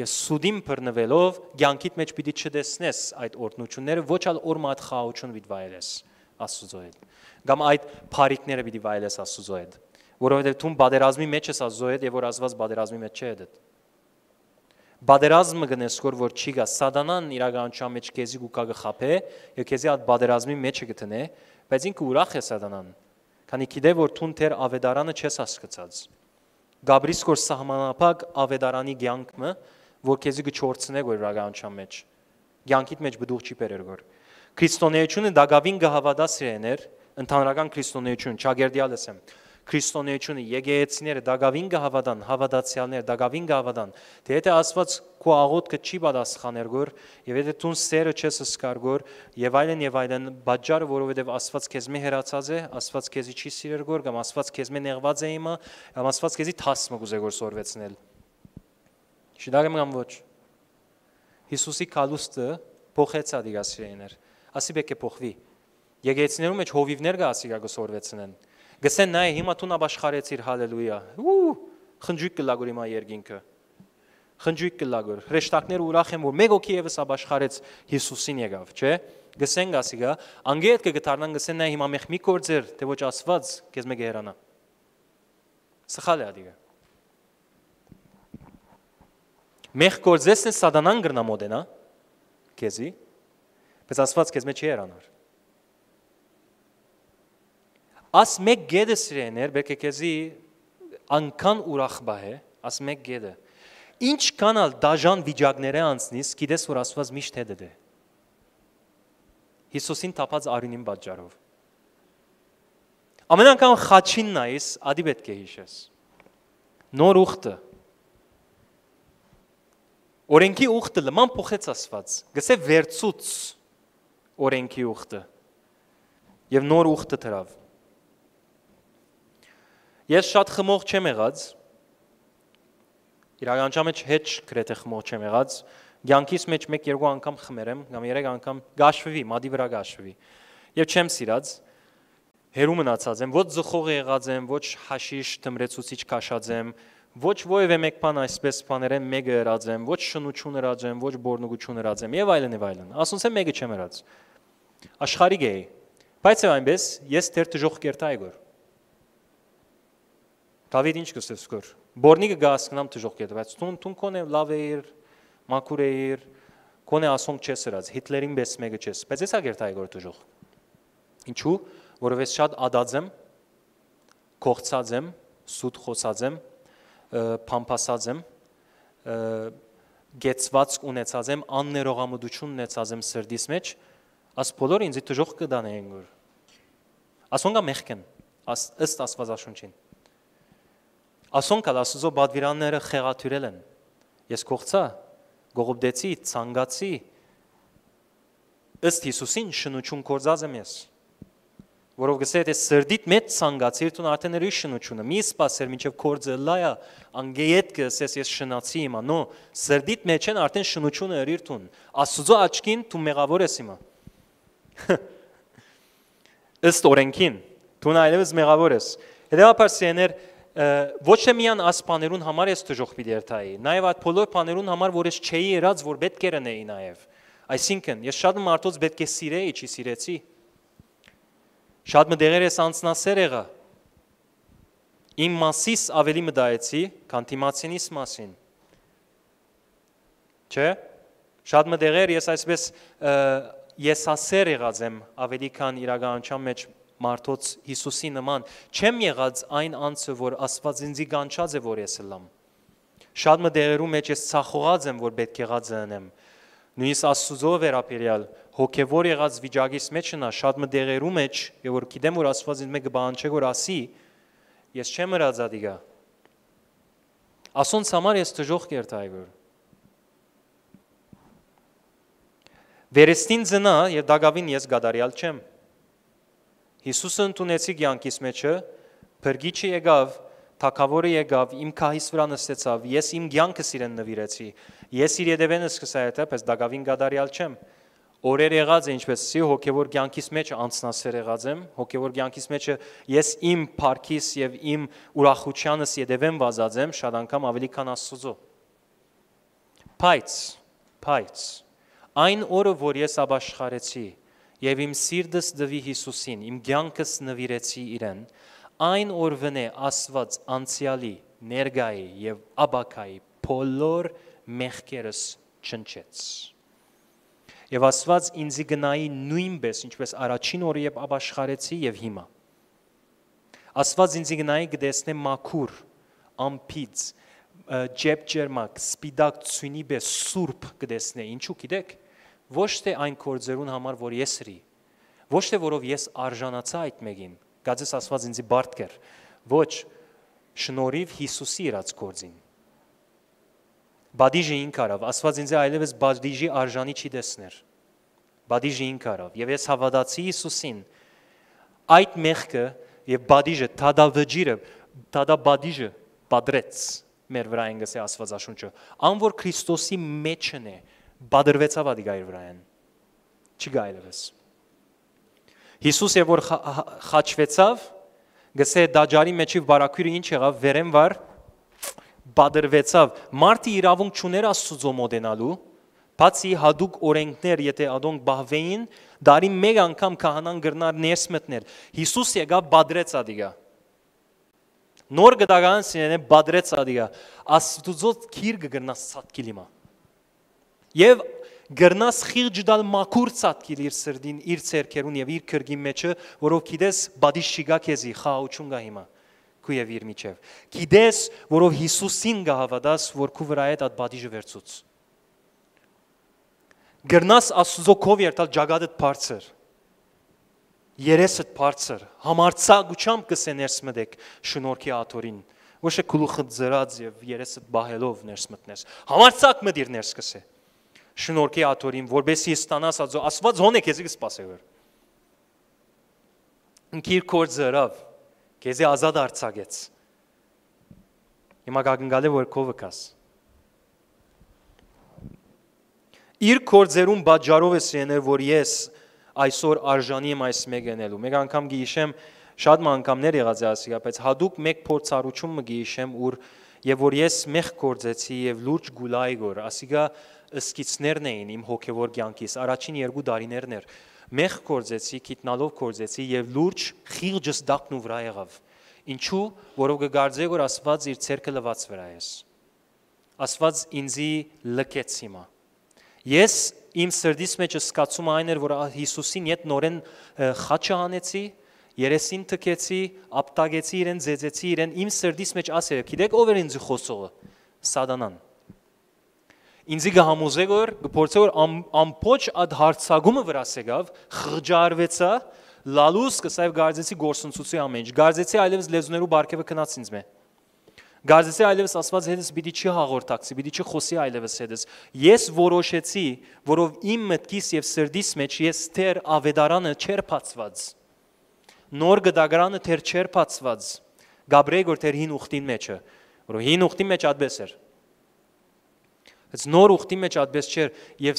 ես սուդիմ բռնվելով ցանկիտ մեջ պիտի չդեսնես այդ օրտնությունները, ոչ al օր մատ խաղություն պիտի վայելես Աստծո հետ։ Կամ այդ բարիկները պիտի վայելես Աստծո հետ, որովհետև դու բادرազմի մեջ ես Աստծո հետ եւ որ ասված բادرազմի մեջ չէ դա։ Բادرազմը գնես կոր որ չի գա սատանան իրականության մեջ քեզի գուկա գխափե եւ քեզի այդ բادرազմի մեջը գտնե, բայց ինքը ուրախ է սատանան։ Քանի գիտե որ դու թեր ավետարանը չես հասկացած Գաբրիսկոր սահմանափակ ավետարանի ցանկը, որ քեզի գչորցնե գոր իրականության մեջ։ Ցանկիդ մեջ բդուղ չի բերեր գոր։ Քրիստոնեությունը դակավին գհավադա սիրեներ, ընդհանրական քրիստոնեություն, չագերդիալ ասեմ քրիստոնեությունը, եգեեցիները դակավին կհավատան, հավատացյալները դակավին կհավատան։ Դե եթե ասված քո աղոթքը չի պատասխաներ գոր, եւ եթե դու սերը չես սկար գոր, եւ այլն եւ այլն բաժարը, որովհետեւ ասված քեզ մի հերացած է, ասված քեզի չի սիրեր գոր, կամ ասված քեզ մեն եղված է իմը, կամ ասված քեզի թասմը գուզե գոր սորվեցնել։ Շիդարեմ կամ ոչ։ Հիսուսի կալուստը փոխեցած իր ասիրեներ։ Ասի բեկե փոխվի։ Եգեցիներում մեջ հովիվներ կա ասիգա գսորվեցնեն։ Գսեն նայ հիմա տուն ապաշխարեցիր հալելույա։ Ու խնջույք կլագոր հիմա երգինքը։ Խնջույք կլագոր։ Հրեշտակները ուրախ են որ մեկ օքի եւս ապաշխարեց Հիսուսին եկավ, չէ՞։ Գսեն գասի գա, անգետ կգտարնան գսեն նայ հիմա մեխ մի կորձեր, թե ոչ ասված, քեզ մեկ երանա։ Սխալ է ադիգա։ Մեխ կորձեսն սադանան գրնա մոդենա քեզի։ Բայց ասված քեզ մեջ չի երանար։ Աս մեկ գեդը սիրեներ, բերքը քեզի անկան ուրախ բա է, աս մեկ գեդը։ Ինչ կանալ դաժան վիճակները անցնիս, գիտես որ Աստված միշտ հետ է։ Հիսուսին տապած արյունին պատճառով։ Ամեն անգամ խաչին նայես, ադի պետք է հիշես։ Նոր ուխտը Օրենքի ուխտը լման փոխեց Աստված։ Գսե վերցուց օրենքի ուխտը։ Եվ նոր ուխտը դրավ։ Ես շատ խմող չեմ եղած։ Իրականչա մեջ հետ գրեթե խմող չեմ եղած։ Գյանքիս մեջ 1-2 անգամ խմերեմ, կամ 3 անգամ գաշվի, մադի վրա գաշվի։ Եվ չեմ սիրած։ Հերու մնացած եմ, ոչ զխող եղած եմ, ոչ հաշիշ դմրեցուցիչ քաշած եմ, ոչ ոևէ մեկ բան այսպես բաներեն մեկը հրած եմ, ոչ շնություն հրած եմ, ոչ բորնուգություն հրած եմ եւ այլն եւ այլն։ Ասոնց է մեկը չեմ հրած։ Աշխարհիկ էի։ Բայց այնպես ես դեր դժոխ կերտա այգոր։ Դավիթ ինչ գսես սկոր։ Բորնիկը գասկնամ դժոխք է, բայց տուն տուն կոնե լավ էիր, մաքուր էիր, կոնե ասում չես հրած, Հիտլերին պես մեկը չես։ Բայց ես ագերտ այգոր դժոխք։ Ինչու՞, որովհետև շատ ադած եմ, կողծած եմ, սուտ խոսած եմ, փամփասած եմ, գեցված ունեցած եմ, աններողամտություն ունեցած եմ սրդիս մեջ, աս բոլորը ինձ դժոխք կդանեն գոր։ Ասոնգա մեղքեն, ըստ Աստվածաշունչին։ աս, Ասոնք ալ Աստուծո բադվիրանները խեղաթյուրել են։ Ես կողծա, գողոբդեցի, ցանգացի։ Ըստ Հիսուսին շնություն կորզած եմ ես։ Որով գսե դե սրդիտ մեծ ցանգացիր տուն արդեն երի շնությունը։ Մի սпасեր մինչև կորձը լայա, անգեյետ գսես ես շնացի հիմա, նո, սրդիտ մեջ են արդեն շնությունը երի տուն։ Աստուծո աչքին դու մեղավոր ես հիմա։ Ըստ օրենքին, դու նայելս մեղավոր ես։ Հետևաբար սեներ ոչ թե միան աս բաներուն համար ես դժոխ պիտի երթայի, նաև այդ բոլոր բաներուն համար, որ ես չէի երած, որ պետք էր ունեի նաև։ Այսինքն, ես շատ մարդոց պետք է սիրեի, չի սիրեցի։ Շատ մը դեղեր ես անցնասեր եղա։ Իմ մասիս ավելի մտայեցի, քան թիմացինիս մասին։ Չէ՞։ Շատ մը դեղեր ես այսպես ես ասեր եղած եմ ավելի քան իրականության մեջ մարդոց Հիսուսի նման չեմ եղած այն անձը որ Աստված ինձի կանչած է որ ես լամ շատ մը դերերու մեջ ես ցախողած եմ որ պետք եղած ընեմ նույնիսկ Աստուծո վերապերյալ հոգևոր եղած վիճակից մեջ նա շատ մը դերերու մեջ եւ որ գիտեմ որ Աստված ինձ մեկը բանչե որ ասի ես չեմ հրաձադիգա ասոնց համար ես դժող կերտայ որ Վերեստին ծնա եւ դագավին ես գադարյալ չեմ Հիսուսը ընդունեցի ցանկիս մեջը, բրգիչը եկավ, թակավորը եկավ, իմ քահիս վրա նստեցավ, ես իմ ցանկս իրեն նվիրեցի։ Ես իր յետևեն սկսա եթե, պես դակավին գադարյալ չեմ։ Օրեր եղած է ինչպես սի հոգևոր ցանկիս մեջ անցնասեր եղած եմ, հոգևոր ցանկիս մեջը ես իմ парքիս եւ իմ ուրախությանս յետևեն վազած եմ շատ անգամ ավելի քան Աստծո։ Փայծ, փայծ։ Այն օրը, որ ես աբաշխարեցի, եւ իմ սիրտս դվի Հիսուսին, իմ ցանկս նվիրեցի իրեն, այն օրվն է Աստված անցյալի, ներգայի եւ աբակայի բոլոր մեղքերս չնչեց։ Եվ Աստված ինձի գնայի նույնպես, ինչպես առաջին օրը եւ աբաշխարեցի եւ հիմա։ Աստված ինձի գնայի գտեսնե մաքուր, ամփից, ջեփ ջերմակ, սպիտակ ցունի պես սուրբ գտեսնե, ինչու գիտեք ոչ թե այն կորձերուն համար, որ ես ռի, ոչ թե որով ես արժանացա այդ մեկին, գազես ասված ինձի բարդկեր, ոչ շնորհիվ Հիսուսի իրաց կորձին։ Բադիժը ինք արավ, ասված ինձ այլևս բադիժի արժանի չի տեսներ։ Բադիժը ինք արավ, եւ ես հավատացի Հիսուսին։ Այդ մեղքը եւ բադիժը, թադա վճիրը, թադա բադիժը, падրեց մեր վրա ինգս է ասված աշունչը։ Ան որ Քրիստոսի մեջն է, մեջ բադրվեցավ ադիգայր վրայեն։ Չգա այլևս։ Հիսուս երբ որ խաչվեցավ, գսե դաջարի մեջի բարակյուրը ինչ եղավ, վերեն վար բադրվեցավ։ Մարտի իրավունք չուներ Աստծո մոդենալու, բացի հadoop օրենքներ, եթե ադոնք բահվեին, դարի մեկ անգամ քահանան գրնար ներս մտներ։ Հիսուս եկավ բադրեց ադիգա։ Նոր գտական սինեն բադրեց ադիգա։ Աստուծո քիրգը գրնա սատկիլիմա եւ գրնաս խիղճ դալ մաքուր ցածկիլ իր սրդին, իր ցերքերուն եւ իր քրգի մեջը, որով գիտես բադիշ չիգա քեզի, խաուչուն գա հիմա քու եւ իր միջև։ Գիտես, որով Հիսուսին գահավադաս, որ քու վրա այդ այդ բադիժը վերցուց։ Գրնաս Աստծո կով երթալ ճագադդ բարձր երեսդ բարձր, համարցակությամբ կսեներս մտեք շնորհքի աթորին, ոչ է գլուխդ զրած եւ երեսդ բահելով ներս մտնես։ Համարցակ մտիր ներս կսե շնորհքի աթորին, որբեսի ստանաս ազո, Աստված հոն է քեզի սпасեվեր։ Ինքիր քոր զրավ, քեզի ազատ արցագեց։ Հիմա գագնգալե որ քո վկաս։ Իր քոր ձերուն բաճարով է սենել, որ ես այսօր արժանի եմ այս մեգենելու։ Մեկ անգամ գիշեմ շատ մանկամներ եղած է ասիկա, բայց հadoop մեկ փորձառություն մը գիշեմ ուր եւ որ ես մեղ կործեցի եւ լուրջ գուլայ գոր, ասիկա սկիցներն էին իմ հոգևոր կյանքից, առաջին երկու տարիներն էր։ Մեղ կործեցի, քիտնալով կործեցի եւ լուրջ խիղճս դակն ու վրա եղավ։ Ինչու, որով կգարձեի, որ Աստված իր ցերկը լվաց վրա ես։ Աստված ինձի լքեց հիմա։ Ես իմ սրդից մեջ սկացում այն էր, որ Հիսուսին իդ նորեն խաչը հանեցի, երեսին թքեցի, ապտագեցի իրեն, ձեզեցի իրեն, իմ սրդից մեջ ասել, գիտեք ով էր ինձ խոսողը։ Սատանան ինձի գհամոզե որ գործե որ ամփոչ այդ հարցագումը վրաս եկավ խղճարվեցա լալուս կսայվ գարձեցի գործընծուցի ամենջ գարձեցի այլևս լեզուներու բարգևը քնած ինձ մե Գազեցի այլևս ասված հետս պիտի չի հաղորդակցի, պիտի չի խոսի այլևս հետս։ Ես որոշեցի, որով իմ մտքիս եւ սրդիս մեջ ես թեր ավետարանը չեր փածված։ Նոր գդագրանը թեր չեր փածված։ Գաբրեգոր թեր հին ուխտին մեջը, որ հին ուխտի մեջ ադպես էր բայց նոր ուխտի մեջ այդպես չէր եւ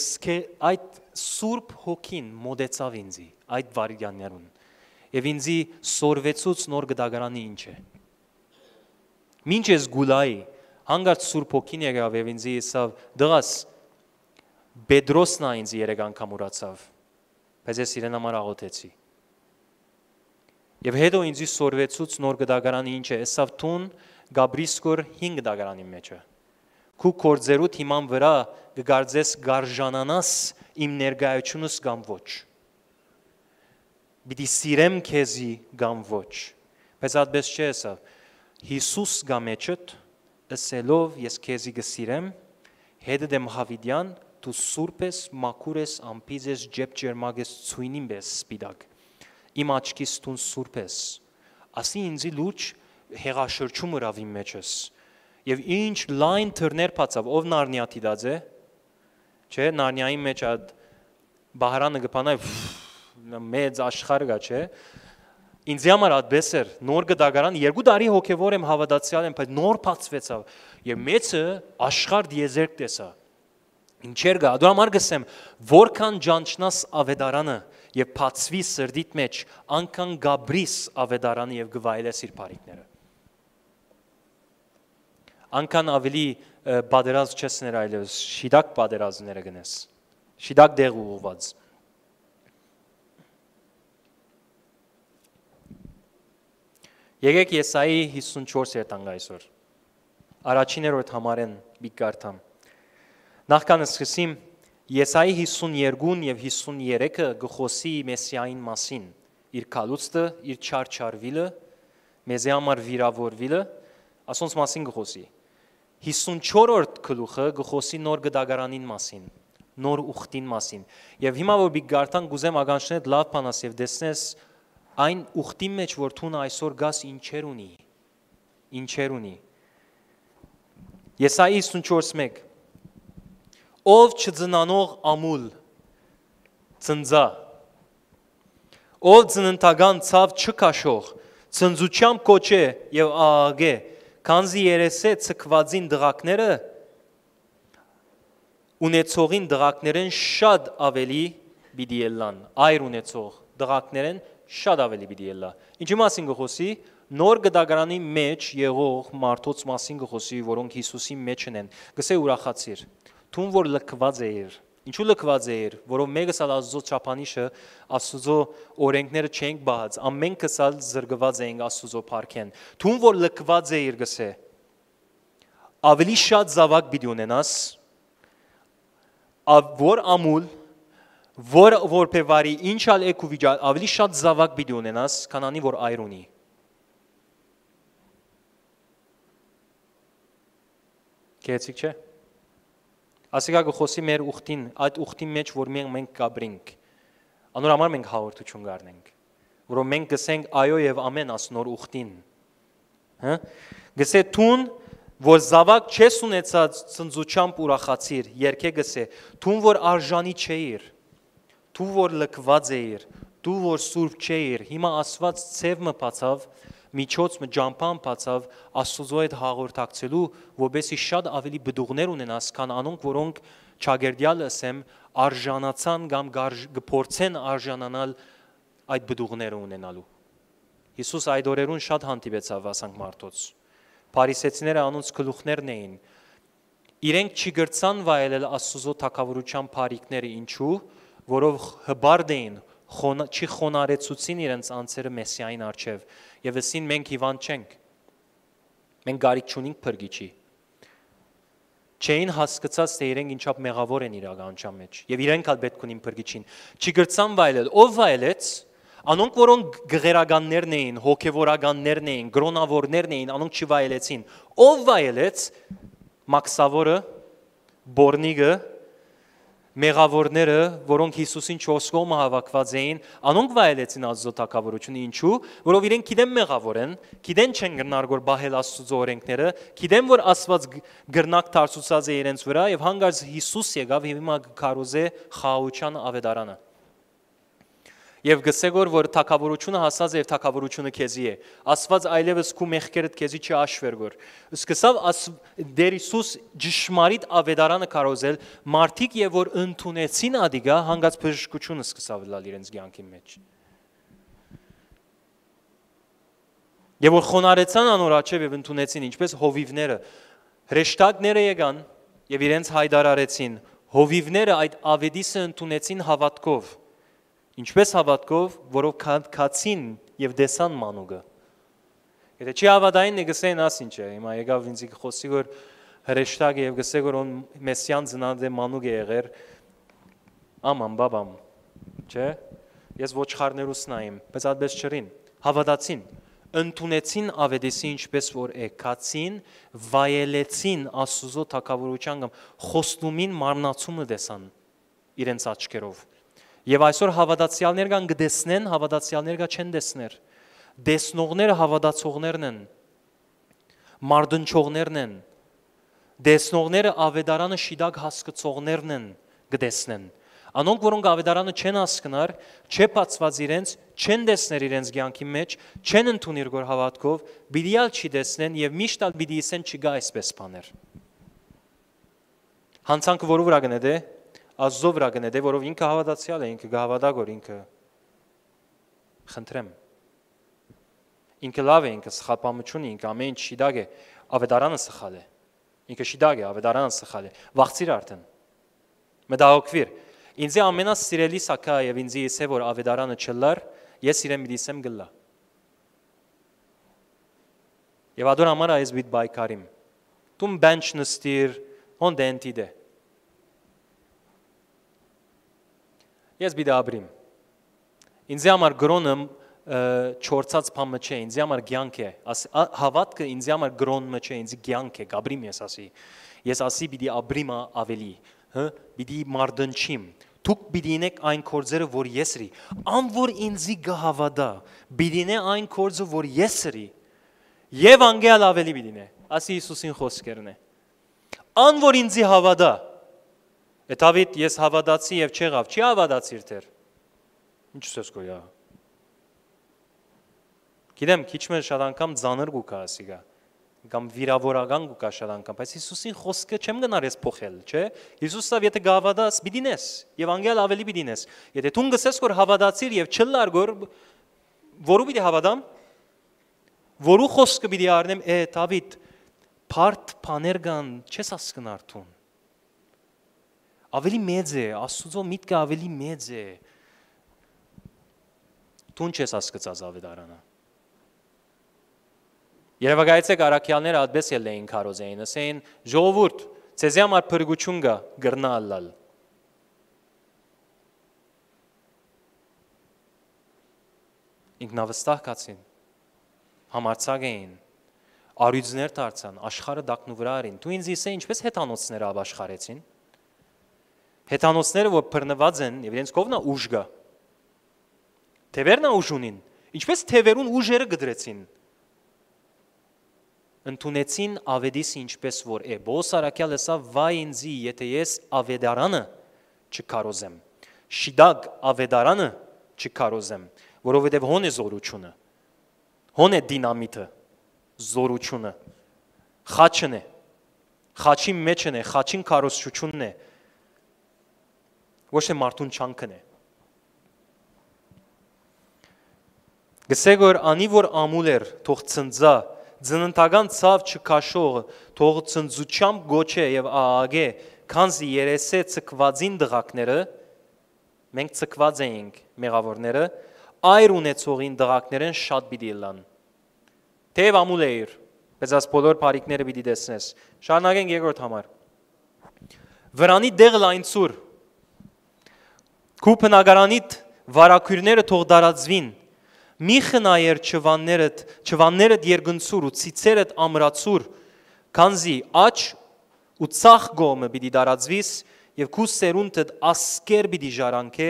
այդ սուրբ հոգին մոդեցավ ինձի այդ վարյաներուն եւ ինձի սորվեցուց նոր գդագարանի ինչ է ինչ ես գուլայի հանգարց սուրբ հոգին եղավ եւ ինձի իսավ դղաս բեդրոսն ինձ երեք անգամ ուրացավ բայց ես իրեն համար աղոթեցի Եվ հետո ինձի սորվեցուց նոր գդագարանի ինչ է, հեսավ տուն Գաբրիսկոր 5 գդագարանի մեջ է քու կորձերուտ հիման վրա կգարձես գարժանանաս իմ ներկայությունս կամ ոչ պիտի սիրեմ քեզի կամ ոչ բայց այդպես չէ սա Հիսուս գամեջդ ասելով ես քեզի գսիրեմ հետդ եմ հավիդյան դու սուրբ ես մաքուր ես ամփիզ ես ջեփ ջերմագ ես ցույնին ես սպիտակ իմ աչքիս տուն սուրբ ես ասի ինձի լուրջ հեղաշրջում ըրավի մեջ ես եւ ինչ լայն թռներ փացավ, ով Նարնիա Տիդաձե։ Չէ, Նարնիայի մեջ այդ Բահարանը գփանայ մեծ աշխարհ գա, չէ։ Ինձ համար այդպես էր, նոր գդագարան երկու տարի հոգևոր եմ հավատացյալ եմ, բայց նոր փածվեցավ եւ մեծը աշխարհ դիեզերք տեսա։ Ինչեր գա, դու համար գսեմ, որքան ջանչնաս ավետարանը եւ փածվի սրդիդ մեջ, անկան գաբրիս ավետարանը եւ գվայլես իր բարիկները անկան ավելի բادرած չեսներ այլևս շիդակ բادرածները գնես շիդակ դեղ ուղված Երեք Եսայի 54 երտանգ այսօր։ Առաջիներորդ համարեն մի կարդամ։ Նախքանը սկսեմ Եսայի 52-ն եւ 53-ը գխոսի մեսիային մասին, իր կալուստը, իր չարչարվիլը, մեզի համար վիրավորվիլը, ասոնց մասին գխոսի։ 54-րդ գլուխը գխոսի նոր գդագարանին մասին, նոր ուխտին մասին։ Եվ հիմա որ բիգ գարտան գուզեմ ագանշնել լավ փանաս եւ դեսնես այն ուխտի մեջ որ թունը այսօր գաս ինչեր ունի։ Ինչեր ունի։ Եսայի 54:1 Ով չծնանող ամուլ ծնծա Ով ծննդական ցավ չկաշող ծնծությամբ կոչե եւ աղագե Քանզի երեսե ցկվածին դղակները ունեցողին դղակներեն շատ ավելի պիտի ելան։ Այր ունեցող դղակներեն շատ ավելի պիտի ելա։ Ինչի մասին գխոսի նոր գդագրանի մեջ եղող մարդոց մասին գխոսի, որոնք Հիսուսի մեջ են։ Գսե ուրախացիր։ Թուն որ լքված էիր Ինչու լքված էր, որով մեկս ալ Աստծո ճափանիշը, Աստծո օրենքները չենք բաց, ամենքս ալ զրկված էինք Աստծո парքեն։ Թուն որ լքված էր գսե։ Ավելի շատ զավակ պիտի ունենաս, որ ամուլ, որ որպեվարի ինչալ եկու վիճակ, ավելի շատ զավակ պիտի ունենաս, քան անի որ այր ունի։ Գեցիկ չէ՞։ Ասիկա գխոսի մեր ուխտին, այդ ուխտի մեջ, որ մենք մենք գաբրինք։ Անոր համար մենք հաղորդություն գարնենք, որով մենք գսենք այո եւ ամեն ասնոր ուխտին։ Հա։ Գսե տուն, որ զավակ չես ունեցած ծնծությամբ ուրախացիր, երկե գսե, տուն որ արժանի չէիր, տուն որ լքված էիր, դու որ սուրբ չէիր, հիմա Աստված ցև մփացավ, միջոց ճամփան բացավ Աստուծո հետ հաղորդակցելու, որովհետեւ շատ ավելի բդուղներ ունենաս, քան անոնք, որոնք ճագերդյալ ասեմ, արժանացան կամ գործեն արժանանալ այդ բդուղները ունենալու։ Հիսուս այդ օրերուն շատ հանդիպեցավ ասանք մարդոց։ Փարիսեցիները անոնց գլուխներն էին։ Իրենք չգրցան վայելել Աստուծո թակավորության բարիկները ինչու, որով հբարդ էին, խոն, չի խոնարեցուցին իրենց անձերը մեսիային արչև եւ ասին մենք հիվանդ չենք։ Մենք գարիք չունենք փրկիչի։ Չէին հասկացած թե իրենք ինչապ մեղավոր են իրականության մեջ եւ իրենք հալ պետք ունին փրկիչին։ Չի գրցան վայելել, ով վայելեց, Անոնք որոնք գղերականներն էին, հոգևորականներն էին, գրոնավորներն էին, անոնք չվայելեցին։ Ով վայելեց? Մաքսավորը, Բորնիգը, մեղավորները, որոնք Հիսուսին 4 կողմը հավաքված էին, անոնք վայելեցին Աստծո թակավորությունը, ինչու? Որով իրենք գիտեն մեղավոր են, գիտեն չեն գնարգոր բահել Աստծո օրենքները, գիտեն որ Աստված գրնակ դարձուցած է իրենց վրա եւ հանգարց Հիսուս եկավ եւ հիմա կարոզե խաղաղության ավետարանը։ Եվ գսեգոր որ թակավորությունը հասած եւ թակավորությունը քեզի է։ Աստված այլևս քու մեղքերդ քեզի չի աշվեր գոր։ Սկսավ աս դեր Հիսուս ճշմարիտ ավետարանը կարոզել մարդիկ եւ որ ընդունեցին ադիգա հանգած բժշկությունը սկսավ լալ իրենց ցանկի մեջ։ Եվ որ խոնարեցան անոր աչև եւ ընդունեցին ինչպես հովիվները հրեշտակները եկան եւ իրենց հայդարարեցին հովիվները այդ ավետիսը ընդունեցին հավատքով Ինչպես հավատքով, որով քացին եւ դեսան մանուկը։ Եթե չի հավատային, գսեն աս ինչ է։ Հիմա եկավ ինձ խոսի որ հրեշտակ եւ գսե որ ոն մեսիան ծնանդե մանուկ է եղեր։ Աման բաբամ։ Չէ։ Ես ոչխարներուսն այմ, բայց այդպես չրին։ Հավատացին ընդունեցին ավետիսի ինչպես որ է կացին վայելեցին աստուծո թակավորության կամ խոստումին մարմնացումը տեսան իրենց աչքերով Եվ այսօր հավատացյալներ կան գտեսնեն, հավատացյալներ կա չեն դեսներ։ Դեսնողները հավատացողներն են։ Մարդնչողներն են։ Դեսնողները ավետարանը շիդակ հասկացողներն են գտեսնեն։ Անոնք, որոնք ավետարանը չեն հասկնար, չէ բացված իրենց, չեն դեսներ իրենց ցանկի մեջ, չեն ընդունիր գոր հավատքով, բիդիալ չի դեսնեն եւ միշտ ալ բիդիսեն չգա այսպես բաներ։ Հանցանքը որու վրա գնե դե Աստծո վրա գնե, դե որով ինքը հավատացյալ է, ինքը գավադա գոր ինքը։ Խնդրեմ։ Ինքը լավ է, ինքը սխապամություն է, ինքը ամեն ինչ շիդագ է, ավետարանը սխալ է։ Ինքը շիդագ է, ավետարանը սխալ է։ Վախցիր արդեն։ Մտահոգվիր։ Ինձ ամենասիրելի սակա եւ ինձ ես է որ ավետարանը չլար, ես իրեն միլիսեմ գլա։ Եվ ադոր համար այս բիտ բայկարիմ։ Տուն բենչ նստիր, հոն դենտի դե։ Ես բիդա աբրիմ։ Ինձ համար գրոնը չորցած բան մը չէ, ինձ համար ցանկ է։ Հավատքը ինձ համար գրոն մը չէ, ինձ ցանկ է, գաբրիմ ես ասի։ Ես ասի բիդի աբրիմա ավելի, հա, բիդի մարդնչիմ, դուք բիդինեք այն կորձերը, որ ես երի, ան որ ինձի գահավադա, բիդինե այն կորձը, որ ես երի, եւ անգեալ ավելի բիդինե, ասի Հիսուսին խոսքերն է։ Ան որ ինձի հավադա, Է Դավիթ, ես հավատացի եւ չեղավ։ Չի հավատացիր Տեր։ Ինչ ասես գոյա։ Գիտեմ, քիչ մեր շատ անգամ ծանր գուկա ասիգա կամ վիրավորական գուկա շատ անգամ, բայց Հիսուսին խոսքը չեմ գնար ես փոխել, չէ։ Հիսուսը եթե գավադաս, բիդինես եւ անգել ավելի բիդինես։ Եթե դու գսես որ հավատացիր եւ չլարգոր որու պիտի հավատամ, որու խոսքը պիտի արնեմ, է Դավիթ, բարդ բաներ կան, չես հասկանար դու ավելի մեծ է, Աստծո միտքը ավելի մեծ է։ Տուն չես հասկացած ավետարանը։ Երևակայեցեք Արաքյալները այդպես էլ էին քարոզեին, ասեին՝ «Ժողովուրդ, ցեզի համար փրկություն կա գրնալալ»։ Ինքնավստահ կացին։ Համարցակ էին արույցներ դարձան, աշխարհը դակնու վրա արին։ Դու ինձ իսե ինչպես հետանոցները ապաշխարեցին։ Հեթանոսները, որ բռնված են եւ իրենց կողմնա ուժ կա։ Թևերնա ուժ ունին։ Ինչպես թևերուն ուժերը գդրեցին։ Ընթունեցին ավետիս ինչպես որ է։ Բոս արաքյալը սա վայ ինձի, եթե ես ավետարանը չկարոզեմ։ Շիդագ ավետարանը չկարոզեմ, որովհետև հոն է զորությունը։ Հոն է դինամիտը, զորությունը։ Խաչն է։ Խաչի մեջն է, խաչին կարոզչությունն է, խաչին ոչ թե մարդուն չանքն է։ Գսեգոր անի որ ամուլեր թող ծնծա ծննդական ցավ չքաշող թող ծնծությամբ գոչե եւ աագե քանզի երեսե ցկվածին դղակները մենք ցկված էինք մեղավորները այր ունեցողին դղակներեն շատ պիտի լան թեև ամուլեր բայց աս բոլոր բարիկները պիտի տեսնես շարունակենք երկրորդ համար վրանի դեղ լայն ծուր Քու բնակարանիդ վարակույրները թող դարածվին։ Մի խնայեր ճվաններդ, ճվաններդ երգնցուր ու ցիցերդ ամրացուր, քանզի աչ ու ցախ գոմը պիտի դարածվիս եւ քու սերունդդ ասկեր պիտի ժարանքե,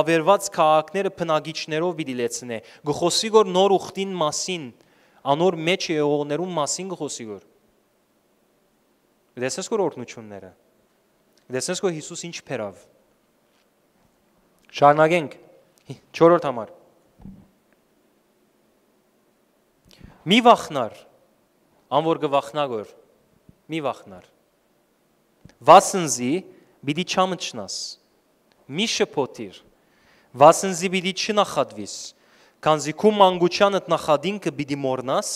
ավերված քաղաքները փնագիչներով պիտի լեցնե։ Գխոսի գոր նոր ուխտին մասին, անոր մեջ եղողներուն մասին գխոսի գոր։ Դեսես գոր օրհնությունները։ Դեսես գոր Հիսուս ինչ փերավ։ Շարունակենք 4-րդ համար։ Մի վախնար, անոր գվախնագոր։ Մի վախնար։ Վասնզի բիդի չամճնաս։ Մի շփոթիր։ Վասնզի բիդի չնախադվիս։ Կանզի քու մանգուչանդ նախադինքը բիդի մորնաս։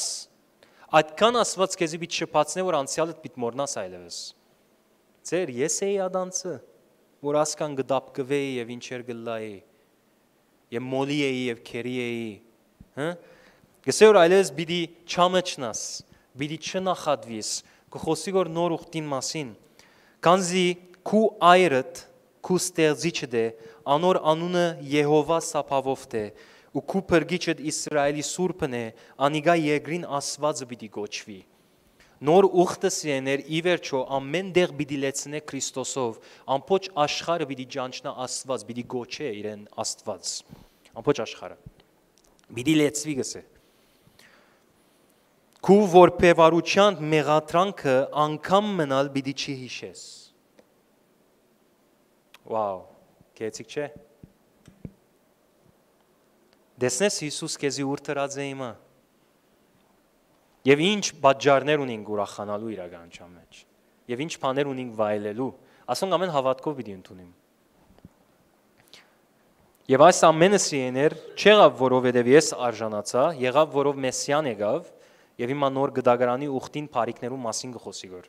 Այդքան ասված քեզի բիդ շփացնե որ անցյալդ բիդ մորնաս այլևս։ Ձեր ես էի ադանցը որ ասկան գդապկվեի եւ ինչեր գլլայի եւ մոլի էի եւ քերի էի հա գսե որ այլես բիդի չամեչնաս բիդի չնախադվիս կխոսի որ նոր ուխտին մասին կանզի քու այրդ քու ստեղծիչը դե անոր անունը Եհովա սափավով դե ու քու փրկիչը Իսրայելի սուրբն է անիգա եգրին ասվածը պիտի գոչվի նոր ուխտը սիրեներ ի վերջո ամեն դեղ պիտի լեցնե Քրիստոսով ամբողջ աշխարհը պիտի ճանչնա Աստված պիտի գոչե իրեն Աստված ամբողջ աշխարհը պիտի լեցվի գսե քու որբևարության մեղադրանքը անգամ մնալ պիտի չի հիշես վաու գեցիկ չէ դեսնես Հիսուս քեզի ուրտրած է իմը Եվ ինչ բաժարներ ունենք ուրախանալու իրականության մեջ։ Եվ ինչ բաներ ունենք վայելելու։ Ասոնք ամեն հավատքով պիտի ընդունիմ։ Եվ այս ամենը սիեներ չեղավ, որովհետև ես արժանացա, եղավ, որով մեսիան եկավ, եւ հիմա նոր գդագրանի ուխտին բարիկներու մասին գխոսի գոր։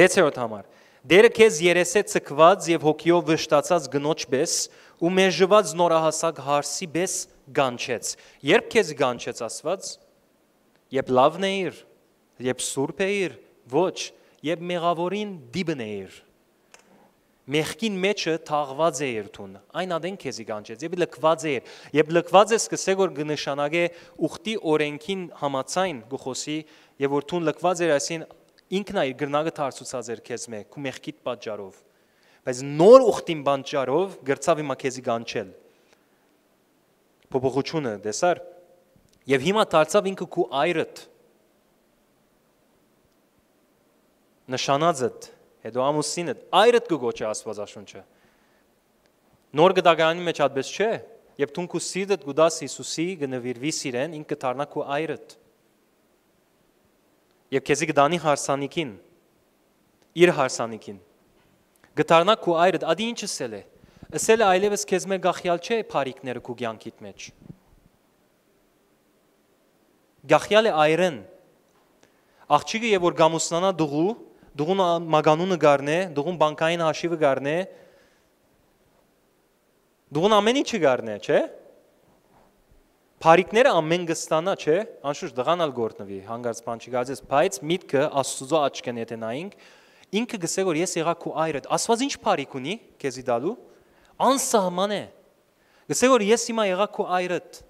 6-րդ համար։ Դերը քեզ երեսե ցկված եւ հոգիով վշտացած գնոջպես ու մեժված նորահասակ հարսի պես գանչեց։ Երբ քեզ գանչեց Աստված, Երբ լավն էիր, երբ սուրբ էիր, ոչ, երբ մեղավորին դիբն էիր։ Մեղքին մեջը թաղված է երթուն։ Այն ադեն քեզի կանչեց, եւ լքված է։ Եբ լքված է սկսե որ գնշանագե ուխտի օրենքին համացայն գխոսի, եւ որ թուն լքված էր այսին ինքն է իր գրնագը դարսուցած էր քեզ մե, քու մեղքիդ պատճառով։ Բայց նոր ուխտին բանջարով գրծավ իմա քեզի կանչել։ Փոփոխությունը դեսար Եվ հիմա դարձավ ինքը քու այրդ։ Նշանածդ, հետո ամուսինդ, այրդ կգոչի Աստվածաշունչը։ Նոր գտականի մեջ այդպես չէ, երբ դու քու սիրտդ գուդաս Հիսուսի գնվիրվի սիրեն, ինքը դառնա քու այրդ։ Եվ քեզի գտանի հարսանիքին, իր հարսանիքին։ Գտարնա քու այրդ, ադի ինչս էլ է։ Ասել այլևս քեզ մե գախյալ չէ բարիկները քու ցանկիդ մեջ։ մեջ գախյալ է այրեն։ Աղջիկը եւ որ գամուսնանա դուղու, դուղուն մագանունը գարնե, դուղուն բանկային հաշիվը գարնե։ Դուղուն ամեն ինչը գարնե, չէ՞։ Փարիկները ամեն գստանա, չէ՞։ Անշուշտ դղանալ գործնվի, հանգարց բան չի գազես, բայց միտքը Աստծո աչքեն եթե նայինք, ինքը գսե որ ես եղա քու այրդ։ Աստված ինչ փարիկ ունի քեզի դալու։ Անսահման է։ Գսե որ ես հիմա եղա քու այրդ։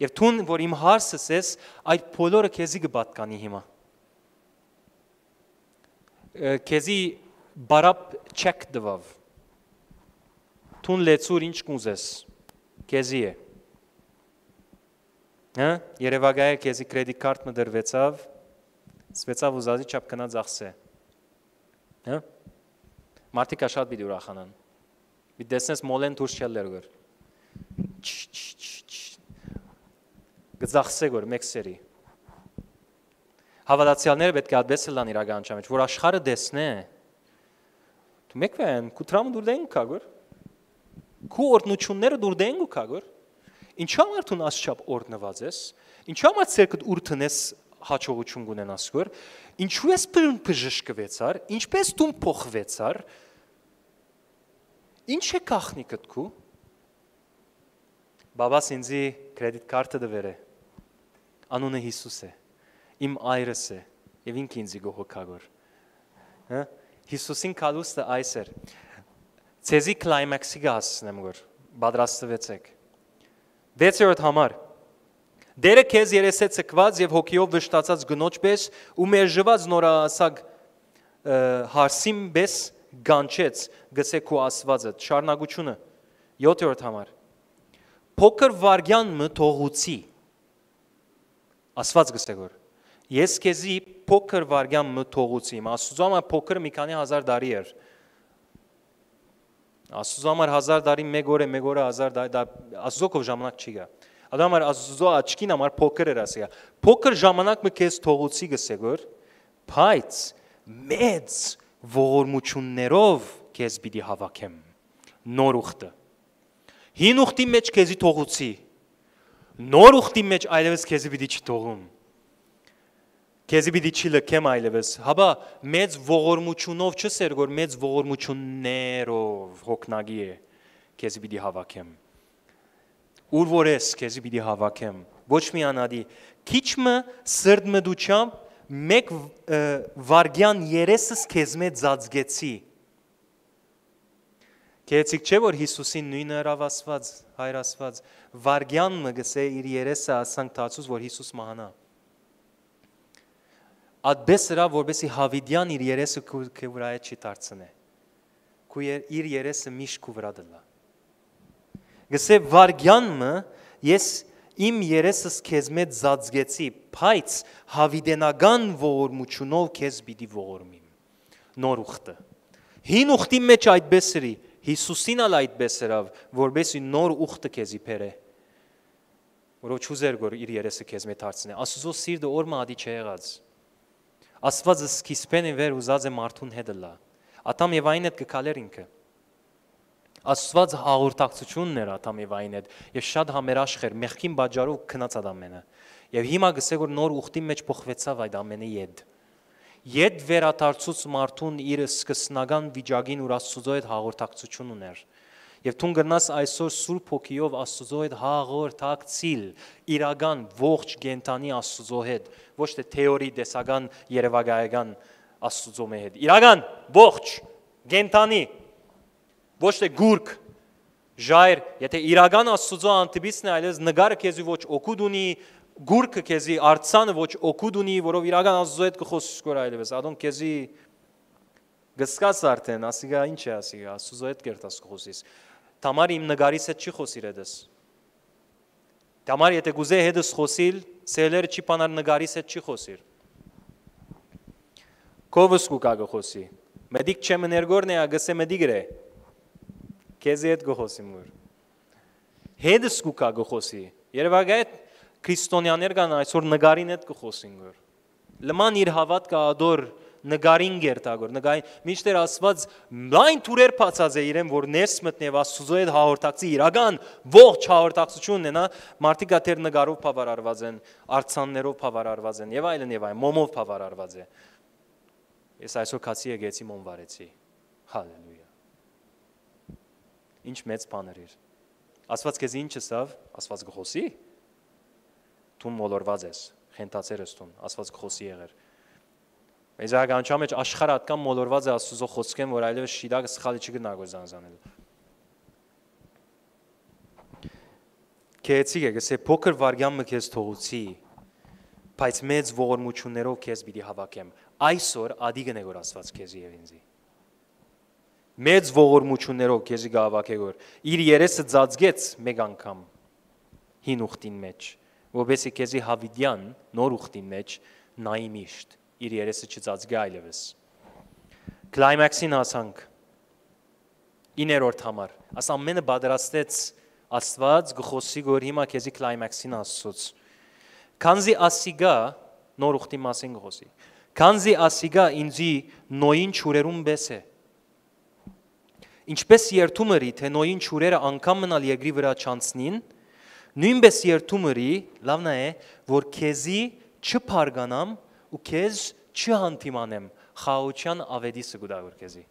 Եվ ցուն, որ իմ հարցս ես, այդ բոլորը քեզի կպատկանի հիմա։ Քեզի բարապ չեք դվավ։ Ցուն լեցուր ինչ կուզես։ Քեզի է։ Հա, Երևանայա քեզի կրեդիտ կարտը դրվեցավ։ Սվեցավ ու զազի չափ կնա ծախսե։ Հա։ Մարդիկ աշատ բի դուրախանան։ Մի դեսնես մոլեն դուրս չելեր ուր։ Չչ չչ գծախսեգոր մեկ սերի։ Հավատացյալները պետք է այդպես լան իրականության մեջ, որ աշխարհը դեսնե։ Դու մեկ վեն, քու տրամը դուր դեն կա գոր։ Քու օրտնությունները դուր դեն կա գոր։ Ինչու՞ համար դու ասչապ օրտնված ես։ Ինչու՞ համար ցերկդ ուր տնես հաջողություն կունենաս գոր։ Ինչու՞ ես բժշկվեցար, ինչպես դու փոխվեցար։ Ինչ է կախնիկդ քու։ Բաբաս ինձի կրեդիտ քարտը դվեր է։ Անունը Հիսուս է։ Իմ այրս է եւ ինքը ինձ գողոքավոր։ Հա? Հիսուսին կալուստը այս էր։ Ցեզի կլայմաքսի գասնեմ գոր։ Պատրաստվեցեք։ 6-րդ համար Դերը քեզ երեսե ցկված եւ հոգիով վշտացած գնոջպես ու մերժված նորասակ հարսիմպես գանչեց գսե քու ասվածը շարնագությունը 7-րդ համար Փոքր վարգյան մը թողուցի Աստված գսե գոր։ Ես քեզի փոքր վարգյան մթողուցի, Աստուծո համար փոքր մի քանի հազար դարի էր։ Աստուծո համար հազար դարի մեկ օր է, մեկ օրը հազար դա Աստուծո ժամանակ չի գա։ Ադամ համար Աստուծո աչքին համար փոքր էր ասիա։ Փոքր ժամանակ մը քեզ թողուցի գսե գոր, բայց մեծ ողորմություններով քեզ պիտի հավաքեմ նոր ուխտը։ Հին ուխտի մեջ քեզի թողուցի նոր ուխտի մեջ այլևս քեզի պիտի չթողում։ Քեզի պիտի չի լքեմ այլևս։ Հաբա մեծ ողորմությունով չսեր, որ մեծ ողորմություններով հոգնագի է։ Քեզի պիտի հավաքեմ։ Ուր որ ես, քեզի պիտի հավաքեմ։ Ոչ մի անադի։ Քիչմը սրդմդությամբ մեկ վարգյան երեսս քեզ մեծ զածգեցի։ Գեցիկ չէ որ Հիսուսին նույնը հրավասված, հայրասված, վարգյանն գսե իր երեսը ասանք տացուս որ Հիսուս մահանա Ադբես հրա որբեսի Հավիդյան իր երեսը քու վրա է չի դարձնե քու իր երեսը միշտ քու վրա դլա գսե վարգյանը ես իմ երեսս քեզ մեծ զածգեցի բայց հավիդենական ողորմությունով քեզ պիտի ողորմիմ նոր ուխտը հին ուխտի մեջ այդպես էրի Հիսուսին ալ այդպես հրավ, որբեսի նոր ուխտը քեզի փերե որով չուզեր որ իր երեսը քեզ մետ հարցնե աստծո սիրտը օրմա ադի չեղած աստվածը սկիզբեն վեր ուզած է մարդուն հետը լա ատամ եւ այն հետ կկալեր ինքը Աստված հաղորդակցությունն էր Աթամ եւ այն հետ։ Եվ շատ համերաշխ էր, մեղքին բաժարով քնած այդ ամենը։ Եվ հիմա գսե որ նոր ուխտի մեջ փոխվեցավ այդ ամենը իդ։ Իդ վերադարձուց մարդուն իր սկսնական վիճակին ուր Աստծո հետ հաղորդակցություն ուներ։ Եվ դու գնաս այսօր Սուրբ Հոգիով Աստծո հետ հաղորդակցիլ իրական ողջ գենտանի Աստծո հետ, ոչ թե թեորի դեսական երևակայական Աստծո հետ։ Իրական ողջ գենտանի ոչ թե գուրք ժայր, եթե իրական Աստծո անտիպիսն է, այլես նգարը քեզի ոչ օգուտ ունի, գուրքը քեզի արցանը ոչ օգուտ ունի, որով իրական Աստծո հետ կխոսես կոր այլևս, ադոն քեզի Գսկաց արդեն, ասի գա ինչ է ասի գա, Աստուծո հետ կերտաս խոսիս։ Դամար իմ նգարից հետ չի խոսիր եդես։ Դամար եթե գուզե հետս խոսիլ, ցելերը չի պանար նգարից հետ չի խոսիր։ Կովս կու կա գխոսի։ Մեդիկ չեմ ներգորն է, գսե մեդիգրե։ Քեզի հետ գխոսի մուր։ Հետս կու կա գխոսի։ Երևակայ քրիստոնյաներ կան այսօր նգարին հետ գխոսին գոր։ Լման իր հավատքը ադոր նգարին գերտագոր, նգային միշտեր ասված լայն թուրեր փացած է իրեն, որ ներս մտնի եւ Աստուծո հետ հաղորդակցի իրական ողջ հաղորդակցությունն է նա, մարդիկ աթեր նգարով բավարարված են, արցաններով բավարարված են եւ այլն եւ այլն, մոմով բավարարված է։ Ես այսօր քացի եկեցի մոմ վարեցի։ Հալելույա։ Ինչ մեծ բաներ էր։ Աստված քեզ ինչ ասավ, Աստված գխոսի։ Դու մոլորված ես, խենթացեր ես դու, Աստված գխոսի եղեր։ եղ Մեծարականության մեջ աշխարհ հատկան մոլորված է Աստուծո խոսքեն, որ այլևս շիրակը սխալի չգնա գոզանզանելու։ Քեցիկ է, գսե փոքր վարյանը քեզ թողուցի, բայց մեծ ողորմություններով քեզ պիտի հավաքեմ։ Այսօր ադիգն է որ Աստված քեզի եւ ինձի։ Մեծ ողորմություններով քեզի գահավաքե որ իր երեսը ծածկեց մեկ անգամ հին ուխտին մեջ, որովհետեւ քեզի հավիդյան նոր ուխտին մեջ նայի միշտ իր երեսը չծածկի այլևս։ Կլայմաքսին հասանք։ 9-րդ համար։ Աս ամենը պատրաստեց Աստված գխոսի գոր հիմա քեզի կլայմաքսին Աստծոց։ Քանզի ասիգա նոր ուխտի մասին գխոսի։ Քանզի ասիգա ինձի նոյին ճուրերուն բես է։ Ինչպես երթումը ռի թե նոյին ճուրերը անգամ մնալ երկրի վրա չանցնին, նույնպես երթումը ռի լավնա է, որ քեզի չփարգանամ ու քեզ չհանդիմանեմ խաոչյան ավետի սգուդավոր քեզի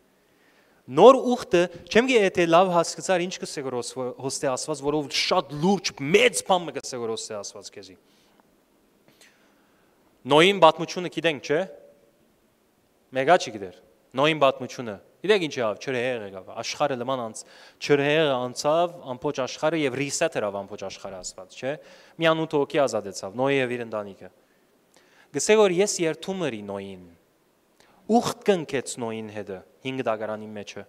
նոր ուխտը չեմ գիտե եթե լավ հասկացար ինչ կսեգորոս հոստե ասված որով շատ լուրջ մեծ բան մը կսեգորոսե ասված քեզի նոյին բաթմությունը գիտենք չէ մեգա չի գիտեր նոյին բաթմությունը Գիտեք ինչ եղավ, չրհեղ եղավ, աշխարհը նման անց, չրհեղը անցավ ամբողջ աշխարհը եւ ռիսեթ էր ավ ամբողջ աշխարհը ասված, չէ՞։ Միանուտ օքի ազատեցավ Նոյը եւ իր ընտանիքը։ Գսե որ ես երթում էի նոյին։ Ուխտ կնքեց նոյին հետը 5 դագարանի մեջը։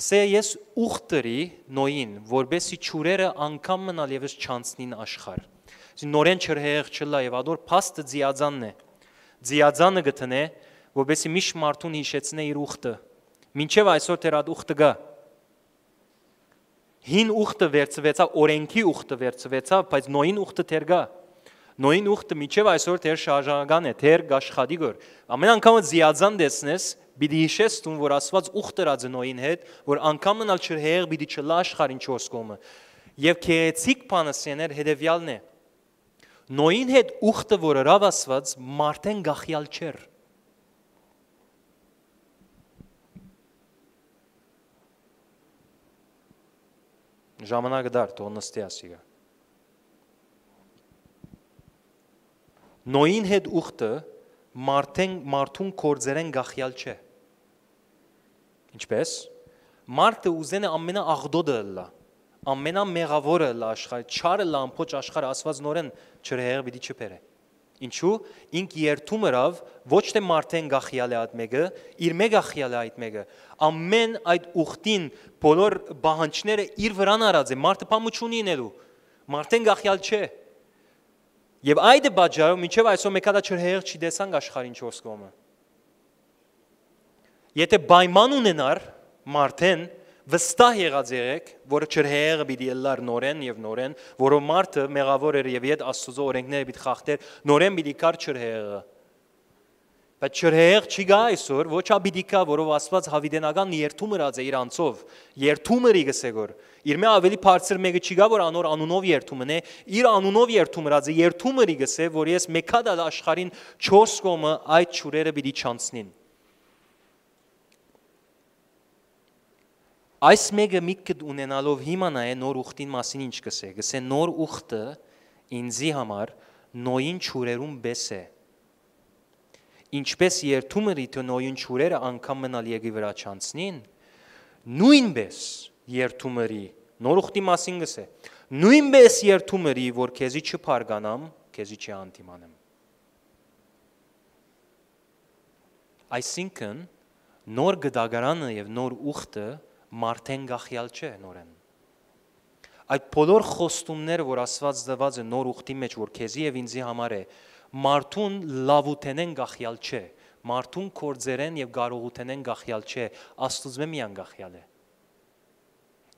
Ասե ես ուխտրի նոյին, որբեսի ճուրերը անգամ մնալ եւս չանցնին աշխարհ։ Իսկ նորեն չրհեղ չլա եւ ադոր փաստը ձիածանն է։ Ձիածանը գտնե, որբեսի միշտ մարդուն հիշեցնե իր ուխտը։ Մինչև այսօր դեռ այդ ուխտը գա հին ուխտը վերծվեցա, օրենքի ուխտը վերծվեցա, բայց նոյին ուխտը թերգա նոյն ուխտը միջև այսօր թեր շարժանական է, թեր գաշխադի գոր։ Ամեն անգամ զիածան դեսնես, բիդի հիշես տուն, որ ասված ուխտրած է նոյին հետ, որ անգամ նալ չրհեղ բիդի չլա աշխարհին չորս կոմը։ Եվ քերեցիկ փանասեներ հետևյալն է։ Նոյին հետ ուխտը, որ հրավ ասված, մարդեն գախյալ չեր։ ժամանակը դար, տոնստի ասիգա։ Նոյին հետ ուխտը մարդեն մարդուն կորձերեն գախյալ չէ։ Ինչպես մարդը ուզենը ամենաաղդոդը լա, ամենամեղավորը լա աշխարհ, չարը լա ամբողջ աշխարհը ասված նորեն չրհեղ պիտի չբերե։ Ինչու ինք երթում ըրավ ոչ թե մարդեն գախյալ է այդ մեկը, իր մեգա խյալ է այդ մեկը։ Ամեն այդ ուխտին բոլոր բահանջները իր վրան արած է, մարդը բամուչունին էլու։ Մարդեն գախյալ չէ։ Եվ այդ է բաժարում, ինչև այսօր մեկ հատ չոր հեղ չի դեսանք աշխարհին 4 կողմը։ Եթե պայման ունենար մարդեն վստահ եղած եղեք, որը չոր հեղը պիտի լար նորեն եւ նորեն, որով մարդը մեղավոր էր եւ իդ Աստծո օրենքները պիտի խախտեր, նորեն պիտի կար չոր հեղը։ Բայց չոր հեղ չի գա այսօր, ոչ աբիդիկա, որով Աստված հավիդենական երթում ըրած է իր անցով, երթում ըրի գսեգոր։ իր իր մե ավելի բարձր մեկը չի գա որ անոր անունով երթումն է իր անունով երթում հրաձ երթումը իգսե որ ես մեկադալ աշխարհին 4 կոմը այդ ճուրերը բիդի չանցնին այս մեկը միտքդ ունենալով հիմա նա է նոր ուխտին մասին ինչ գսե գսե նոր ուխտը ինձի համար նոյին ճուրերուն բես է ինչպես երթումը ռիթո նոյին ճուրերը անգամ մնալ եկի վրա չանցնին նույնպես երթումերի նորուխտի մասին գսե նույնպես երթումերի որ քեզի չփարգանամ քեզի չանտիմանեմ այսինքն նոր գդագարանը եւ նոր ուխտը մարդեն գախյալ չէ նորեն այդ բոլոր խոստումները որ ասված դված է նոր ուխտի մեջ որ քեզի եւ ինձի համար է մարդուն լավութենեն գախյալ չէ մարդուն կորձերեն եւ կարողութենեն գախյալ չէ աստուծո միան գախյալ է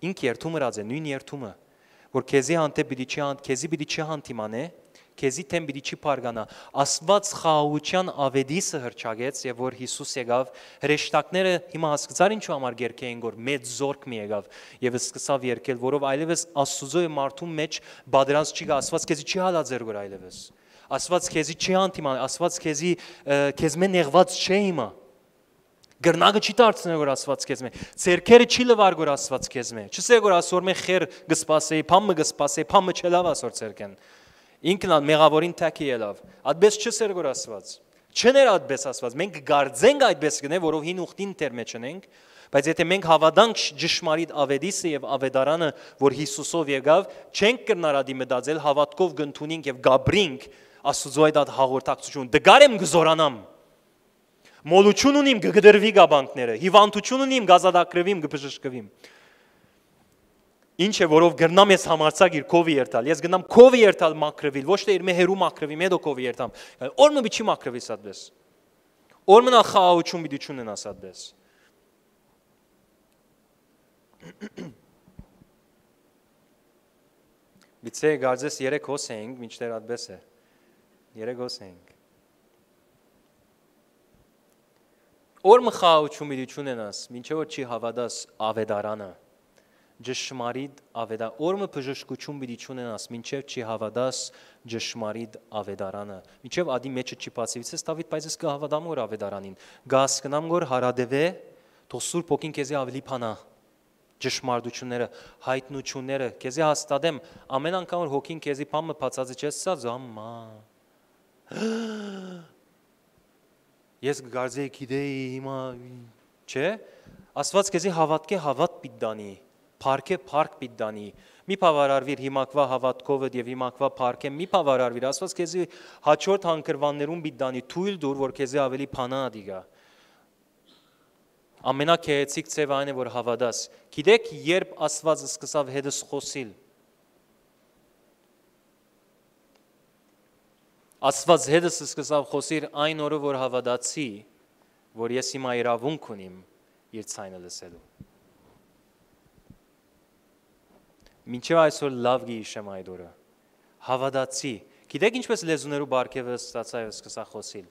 Ինք երթում ըրած է, նույն երթումը, որ քեզի հանդեպ պիտի չի հանդ, քեզի պիտի չի հանդիմանե, քեզի թեմ պիտի չի բարգանա։ Աստված խաղաղության ավետիսը հրճագեց, եւ որ Հիսուս եկավ, հրեշտակները հիմա հասկացան ինչու համար երկեին գոր մեծ զորք մի եկավ եւ սկսավ երկել, որով այլևս Աստուծո եւ մարդու մեջ բادرած չի գա, Աստված քեզի չի հալածեր գոր այլևս։ Աստված քեզի չի հանդիման, Աստված քեզի քեզ մեն եղված չէ հիմա։ Գրնագը չի դարձնել որ Աստված քեզ մե։ Ձերքերը չի լվար որ Աստված քեզ մե։ Չսե որ ասոր մե խեր գսպասեի, փամը գսպասեի, փամը չելավ ասոր ձերքեն։ Ինքն ալ մեղավորին տակի ելավ։ Ադբես չսեր որ Աստված։ Չներ ադբես Աստված։ Մենք գարձենք այդպես գնե որով հին ուխտին տեր մեջ ունենք, բայց եթե մենք հավատանք ճշմարիտ ավետիսը եւ ավետարանը, որ Հիսուսով եկավ, չենք կնարադի մտածել հավատքով գնթունինք եւ գաբրինք Աստծո այդ հաղորդակցություն։ Դգար եմ գզորանամ մոլություն ունիմ գգդրվի գաբանքները, հիվանդություն ունիմ գազադակրվիմ գբժշկվիմ։ Ինչ է, որով գրնամ ես համարցագիր կովի երթալ, ես գնամ կովի երթալ մակրվիլ, ոչ թե իր մե հերու մակրվի, մեդո կովի երթամ։ Օրը միջի մակրվի սադպես։ Օրը նա խաղաղություն պիտի չունենա սադպես։ Միցե գարձես 3 հոս էինք, մինչդեռ այդպես է։ 3 հոս էինք։ Որ մխաուչու մի չունենաս, ինչեւ որ չի հավատաս ավետարանը։ Ճշմարիտ ավետա, օրը բժշկություն մի չունենաս, ինչեւ չի հավատաս ճշմարիտ ավետարանը։ Ինչեւ ադի մեջը չի բացիվից, Դավիթ բայց ես կհավատամ որ ավետարանին։ Գասկնամ որ հարադեվե թող Սուրբ ոգին քեզի ավելի փանա ճշմարտությունները, հայտնությունները, քեզի հաստատեմ, ամեն անգամ որ հոգին քեզի փամը բացածի չես սա զամմա։ ես գարձեի գիտեի հիմա չէ Աստված քեզի հավատքի հավատ պիտի դանի Փարքե փարք պիտի դանի մի բավարարվիր հիմակվա հավատքովդ եւ հիմակվա փարքե մի բավարարվիր Աստված քեզի հաջորդ հանգրվաններում պիտի դանի թույլ դուր որ քեզի ավելի փանադի գա Ամենակեեցիկ ծևը այն է որ հավատաս գիտեք երբ Աստվածը սկսավ հետս խոսիլ Աստված հետս սկսավ խոսիր այն օրը, որ հավատացի, որ ես հիմա իրավունք ունիմ իր ցայնը լսելու։ Մինչև այսօր լավ գիշեմ այդ օրը։ Հավատացի։ Գիտեք ինչպես լեզուներու բարգևը ստացա եւ սկսա խոսիլ։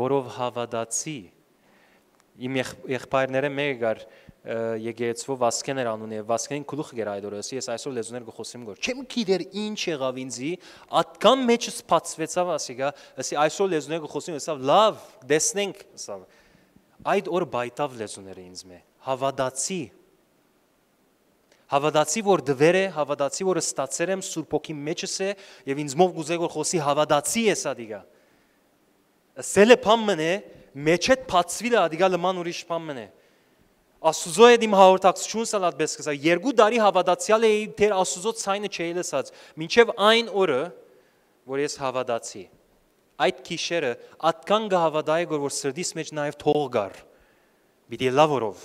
Որով հավատացի։ Իմ եղբայրները մեկ գար եղ եկեղեցու Վասկեն էր անունը եւ Վասկեն գլուխը գեր այդ օրը ես այսօր լեզուներ գխոսիմ գոր չեմ գիտեր ինչ եղավ ինձի ատկան մեջ սփացվեցավ ասիկա ասի այսօր լեզուներ գխոսիմ ասավ լավ դեսնենք ասավ այդ օր բայտավ լեզուները ինձ մե հավատացի Հավատացի, որ դվեր է, հավատացի, որ ստացեր եմ Սուրբ ոգի մեջս է եւ ինձ մով գուզե որ խոսի հավատացի ես ադիգա։ Սելը փամմն է, մեջը փածվիլը ադիգա լման ուրիշ փամմն է։ Աստուծո հետ իմ հաղորդակցություն սալ այդպես սկսա։ Երկու տարի հավատացյալ էի Տեր Աստուծո ցայնը չէի լսած, մինչև այն օրը, որ ես հավատացի։ Այդ քիշերը ատքան գհավատայի գոր որ սրդիս մեջ նաև թող գար։ Պիտի լավորով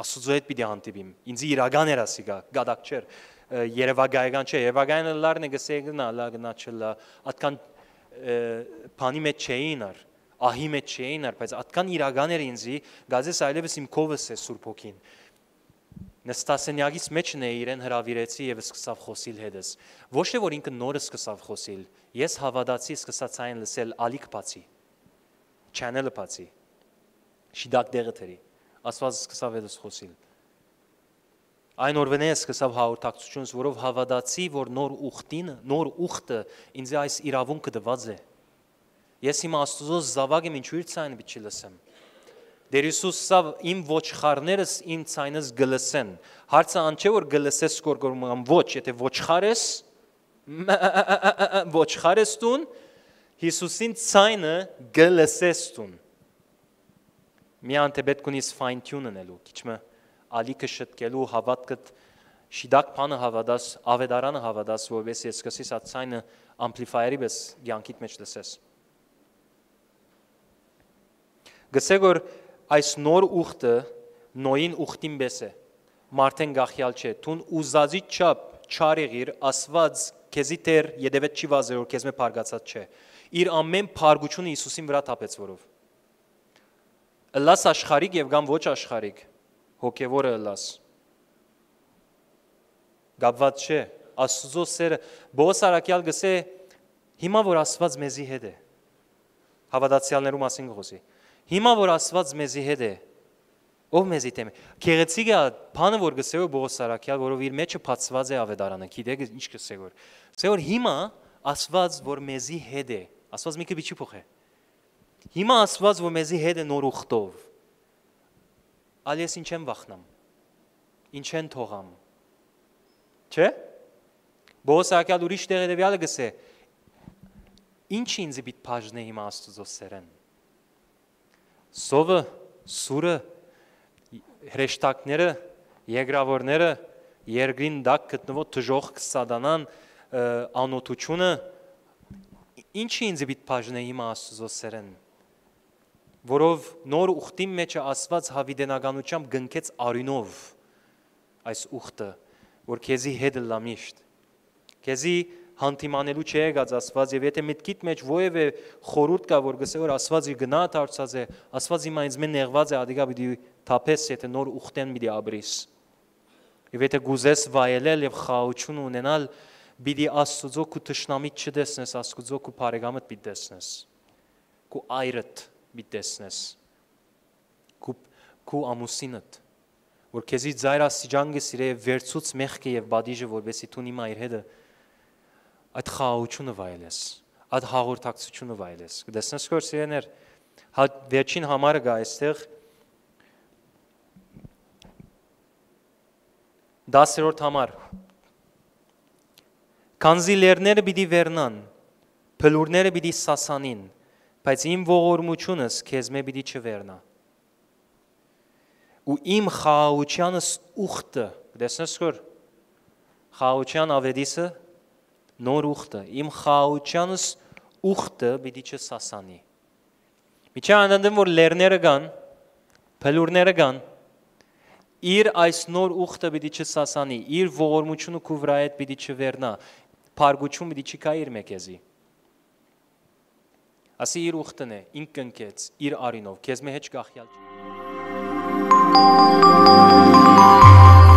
Աստուծո հետ պիտի հանդիպիմ։ Ինձ իրական էր ասի գա, գադակ չէր։ Երևակայական չէ, երևակայանը լարն է գսեգնա, լագնա չլա, ատքան բանի մեջ չէին ար ահի մեջ չէին, բայց atkan իրական էր ինձի, գազես այլևս իմ կովս է Սուրբ ոգին։ Նստասենյակից մեջն է իրեն հravirեցի եւ սկսավ խոսիլ հետս։ Ոչ թե որ ինքը նորը սկսավ խոսիլ, ես հավատացի սկսած այն լսել ալիք բացի։ Channel-ը բացի։ Շիդակ դեղը թերի։ Աստված սկսավ հետս խոսիլ։ Այն օրվան ես սկսավ հաղորդակցությունս, որով հավատացի, որ նոր ուխտին, նոր ուխտը ինձ այս իրավունքը դված է։ Ես իմ Աստծո զավակ եմ, ինչու իր ցայնը պիտի լսեմ։ Դեր Հիսուս սա իմ ոչխարներս իմ ցայնս գլսեն։ Հարցը ան չէ որ գլսես կորգորման, ոչ, եթե ոչխար ես, ոչխար ես տուն, Հիսուսին ցայնը գլսես տուն։ Մի անտե պետք ունիս fine tune-անելու, քիչմը ալիքը շտկելու, հավատքդ շիդակ բանը հավատաս, ավետարանը հավատաս, որովհետեւ ես սկսիս այդ ցայնը ամպլիֆայերի պես յանքիդ մեջ լսես։ Գսե որ այս նոր ուխտը նոյին ուխտին պես է։ Մարդեն գախյալ չէ, թուն ուզածի չափ չարեղիր, ասված քեզի Տեր յետևետ չի վազեր, որ քեզ մե փարգացած չէ։ Իր ամեն փարգությունը Հիսուսին վրա տապեց որով։ Ըլլաս աշխարհիկ եւ կամ ոչ աշխարհիկ, հոգեվորը ըլլաս։ Գաբված չէ, Աստծո սերը բոս արակյալ գսե հիմա որ Աստված մեզի հետ է։ Հավատացյալներու մասին գոհսի։ Հիմա որ Աստված մեզի հետ է, ով մեզի դեմ է։ Գեղեցիկ է բանը, որ գսեոր Բողոս Սարաքյալ, որով իր մեջը փածված է ավետարանը։ Գիտեք ինչ գսեոր։ Գսեոր հիմա Աստված, որ մեզի հետ է, Աստված մի քիչ փոխե։ Հիմա Աստված, որ մեզի հետ է նոր ուխտով։ Ալես ինչ եմ վախնամ։ Ինչ են թողամ։ Չէ՞։ Բողոս Սարաքյալ ուրիշ տեղ դեպի ալը գսե։ Ինչ ինձ պիտ բաժնե հիմա Աստծո սերեն։ Սովը, սուրը, հրեշտակները, եգրավորները, երկրին դակ գտնվող դժող կսադանան անոթությունը ինչի ինձ պիտ բաժնե հիմա Աստծո սերեն որով նոր ուխտի մեջ ասված հավիդենականությամբ գնքեց արյունով այս ուխտը որ քեզի հետ լամիշտ քեզի հանդիմանելու չի եղած Աստված եւ եթե միտքիդ մեջ ովևէ խորուրդ կա որ գսե որ Աստված իր գնահատ արծած է Աստված հիմա ինձ մեն նեղված է ադիգա պիտի թափես եթե նոր ուխտեն պիտի ապրիս եւ եթե գուզես վայելել եւ խաղություն ունենալ պիտի Աստծո քու ճշնամիտ չդեսնես Աստծո քու բարեկամդ պիտի դեսնես քու այրդ պիտի դեսնես քու քու ամուսինդ որ քեզի ծայր աստիճան գսիրե վերցուց մեղքը եւ բադիժը որովհետեւ դու հիմա իր հետը այդ խաղաղությունը վայելես, այդ հաղորդակցությունը վայելես։ Կտեսնես, որ սիրեներ, հա, վերջին համարը գա այստեղ 10-րդ համար։ Կանզի լերները պիտի վերնան, փլուրները պիտի սասանին, բայց իմ ողորմությունս քեզ մե պիտի չվերնա։ Ու իմ խաղաղությանս ուխտը, դեսնես որ խաղաղության ավետիսը նոր ուխտը, իմ խաղաությանս ուխտը պիտի չսասանի։ Միջա աննդեմ, որ լերները գան, պելուրները գան, իր այս նոր ուխտը պիտի չսասանի, իր ողորմությունը քու վրա հետ պիտի չվերնա, փարգություն պիտի չկա իր մեկեզի։ Ասի իր ուխտն է, ինք կնկեց, իր արինով, կեզ մե հեչ գախյալ չի։ Thank you.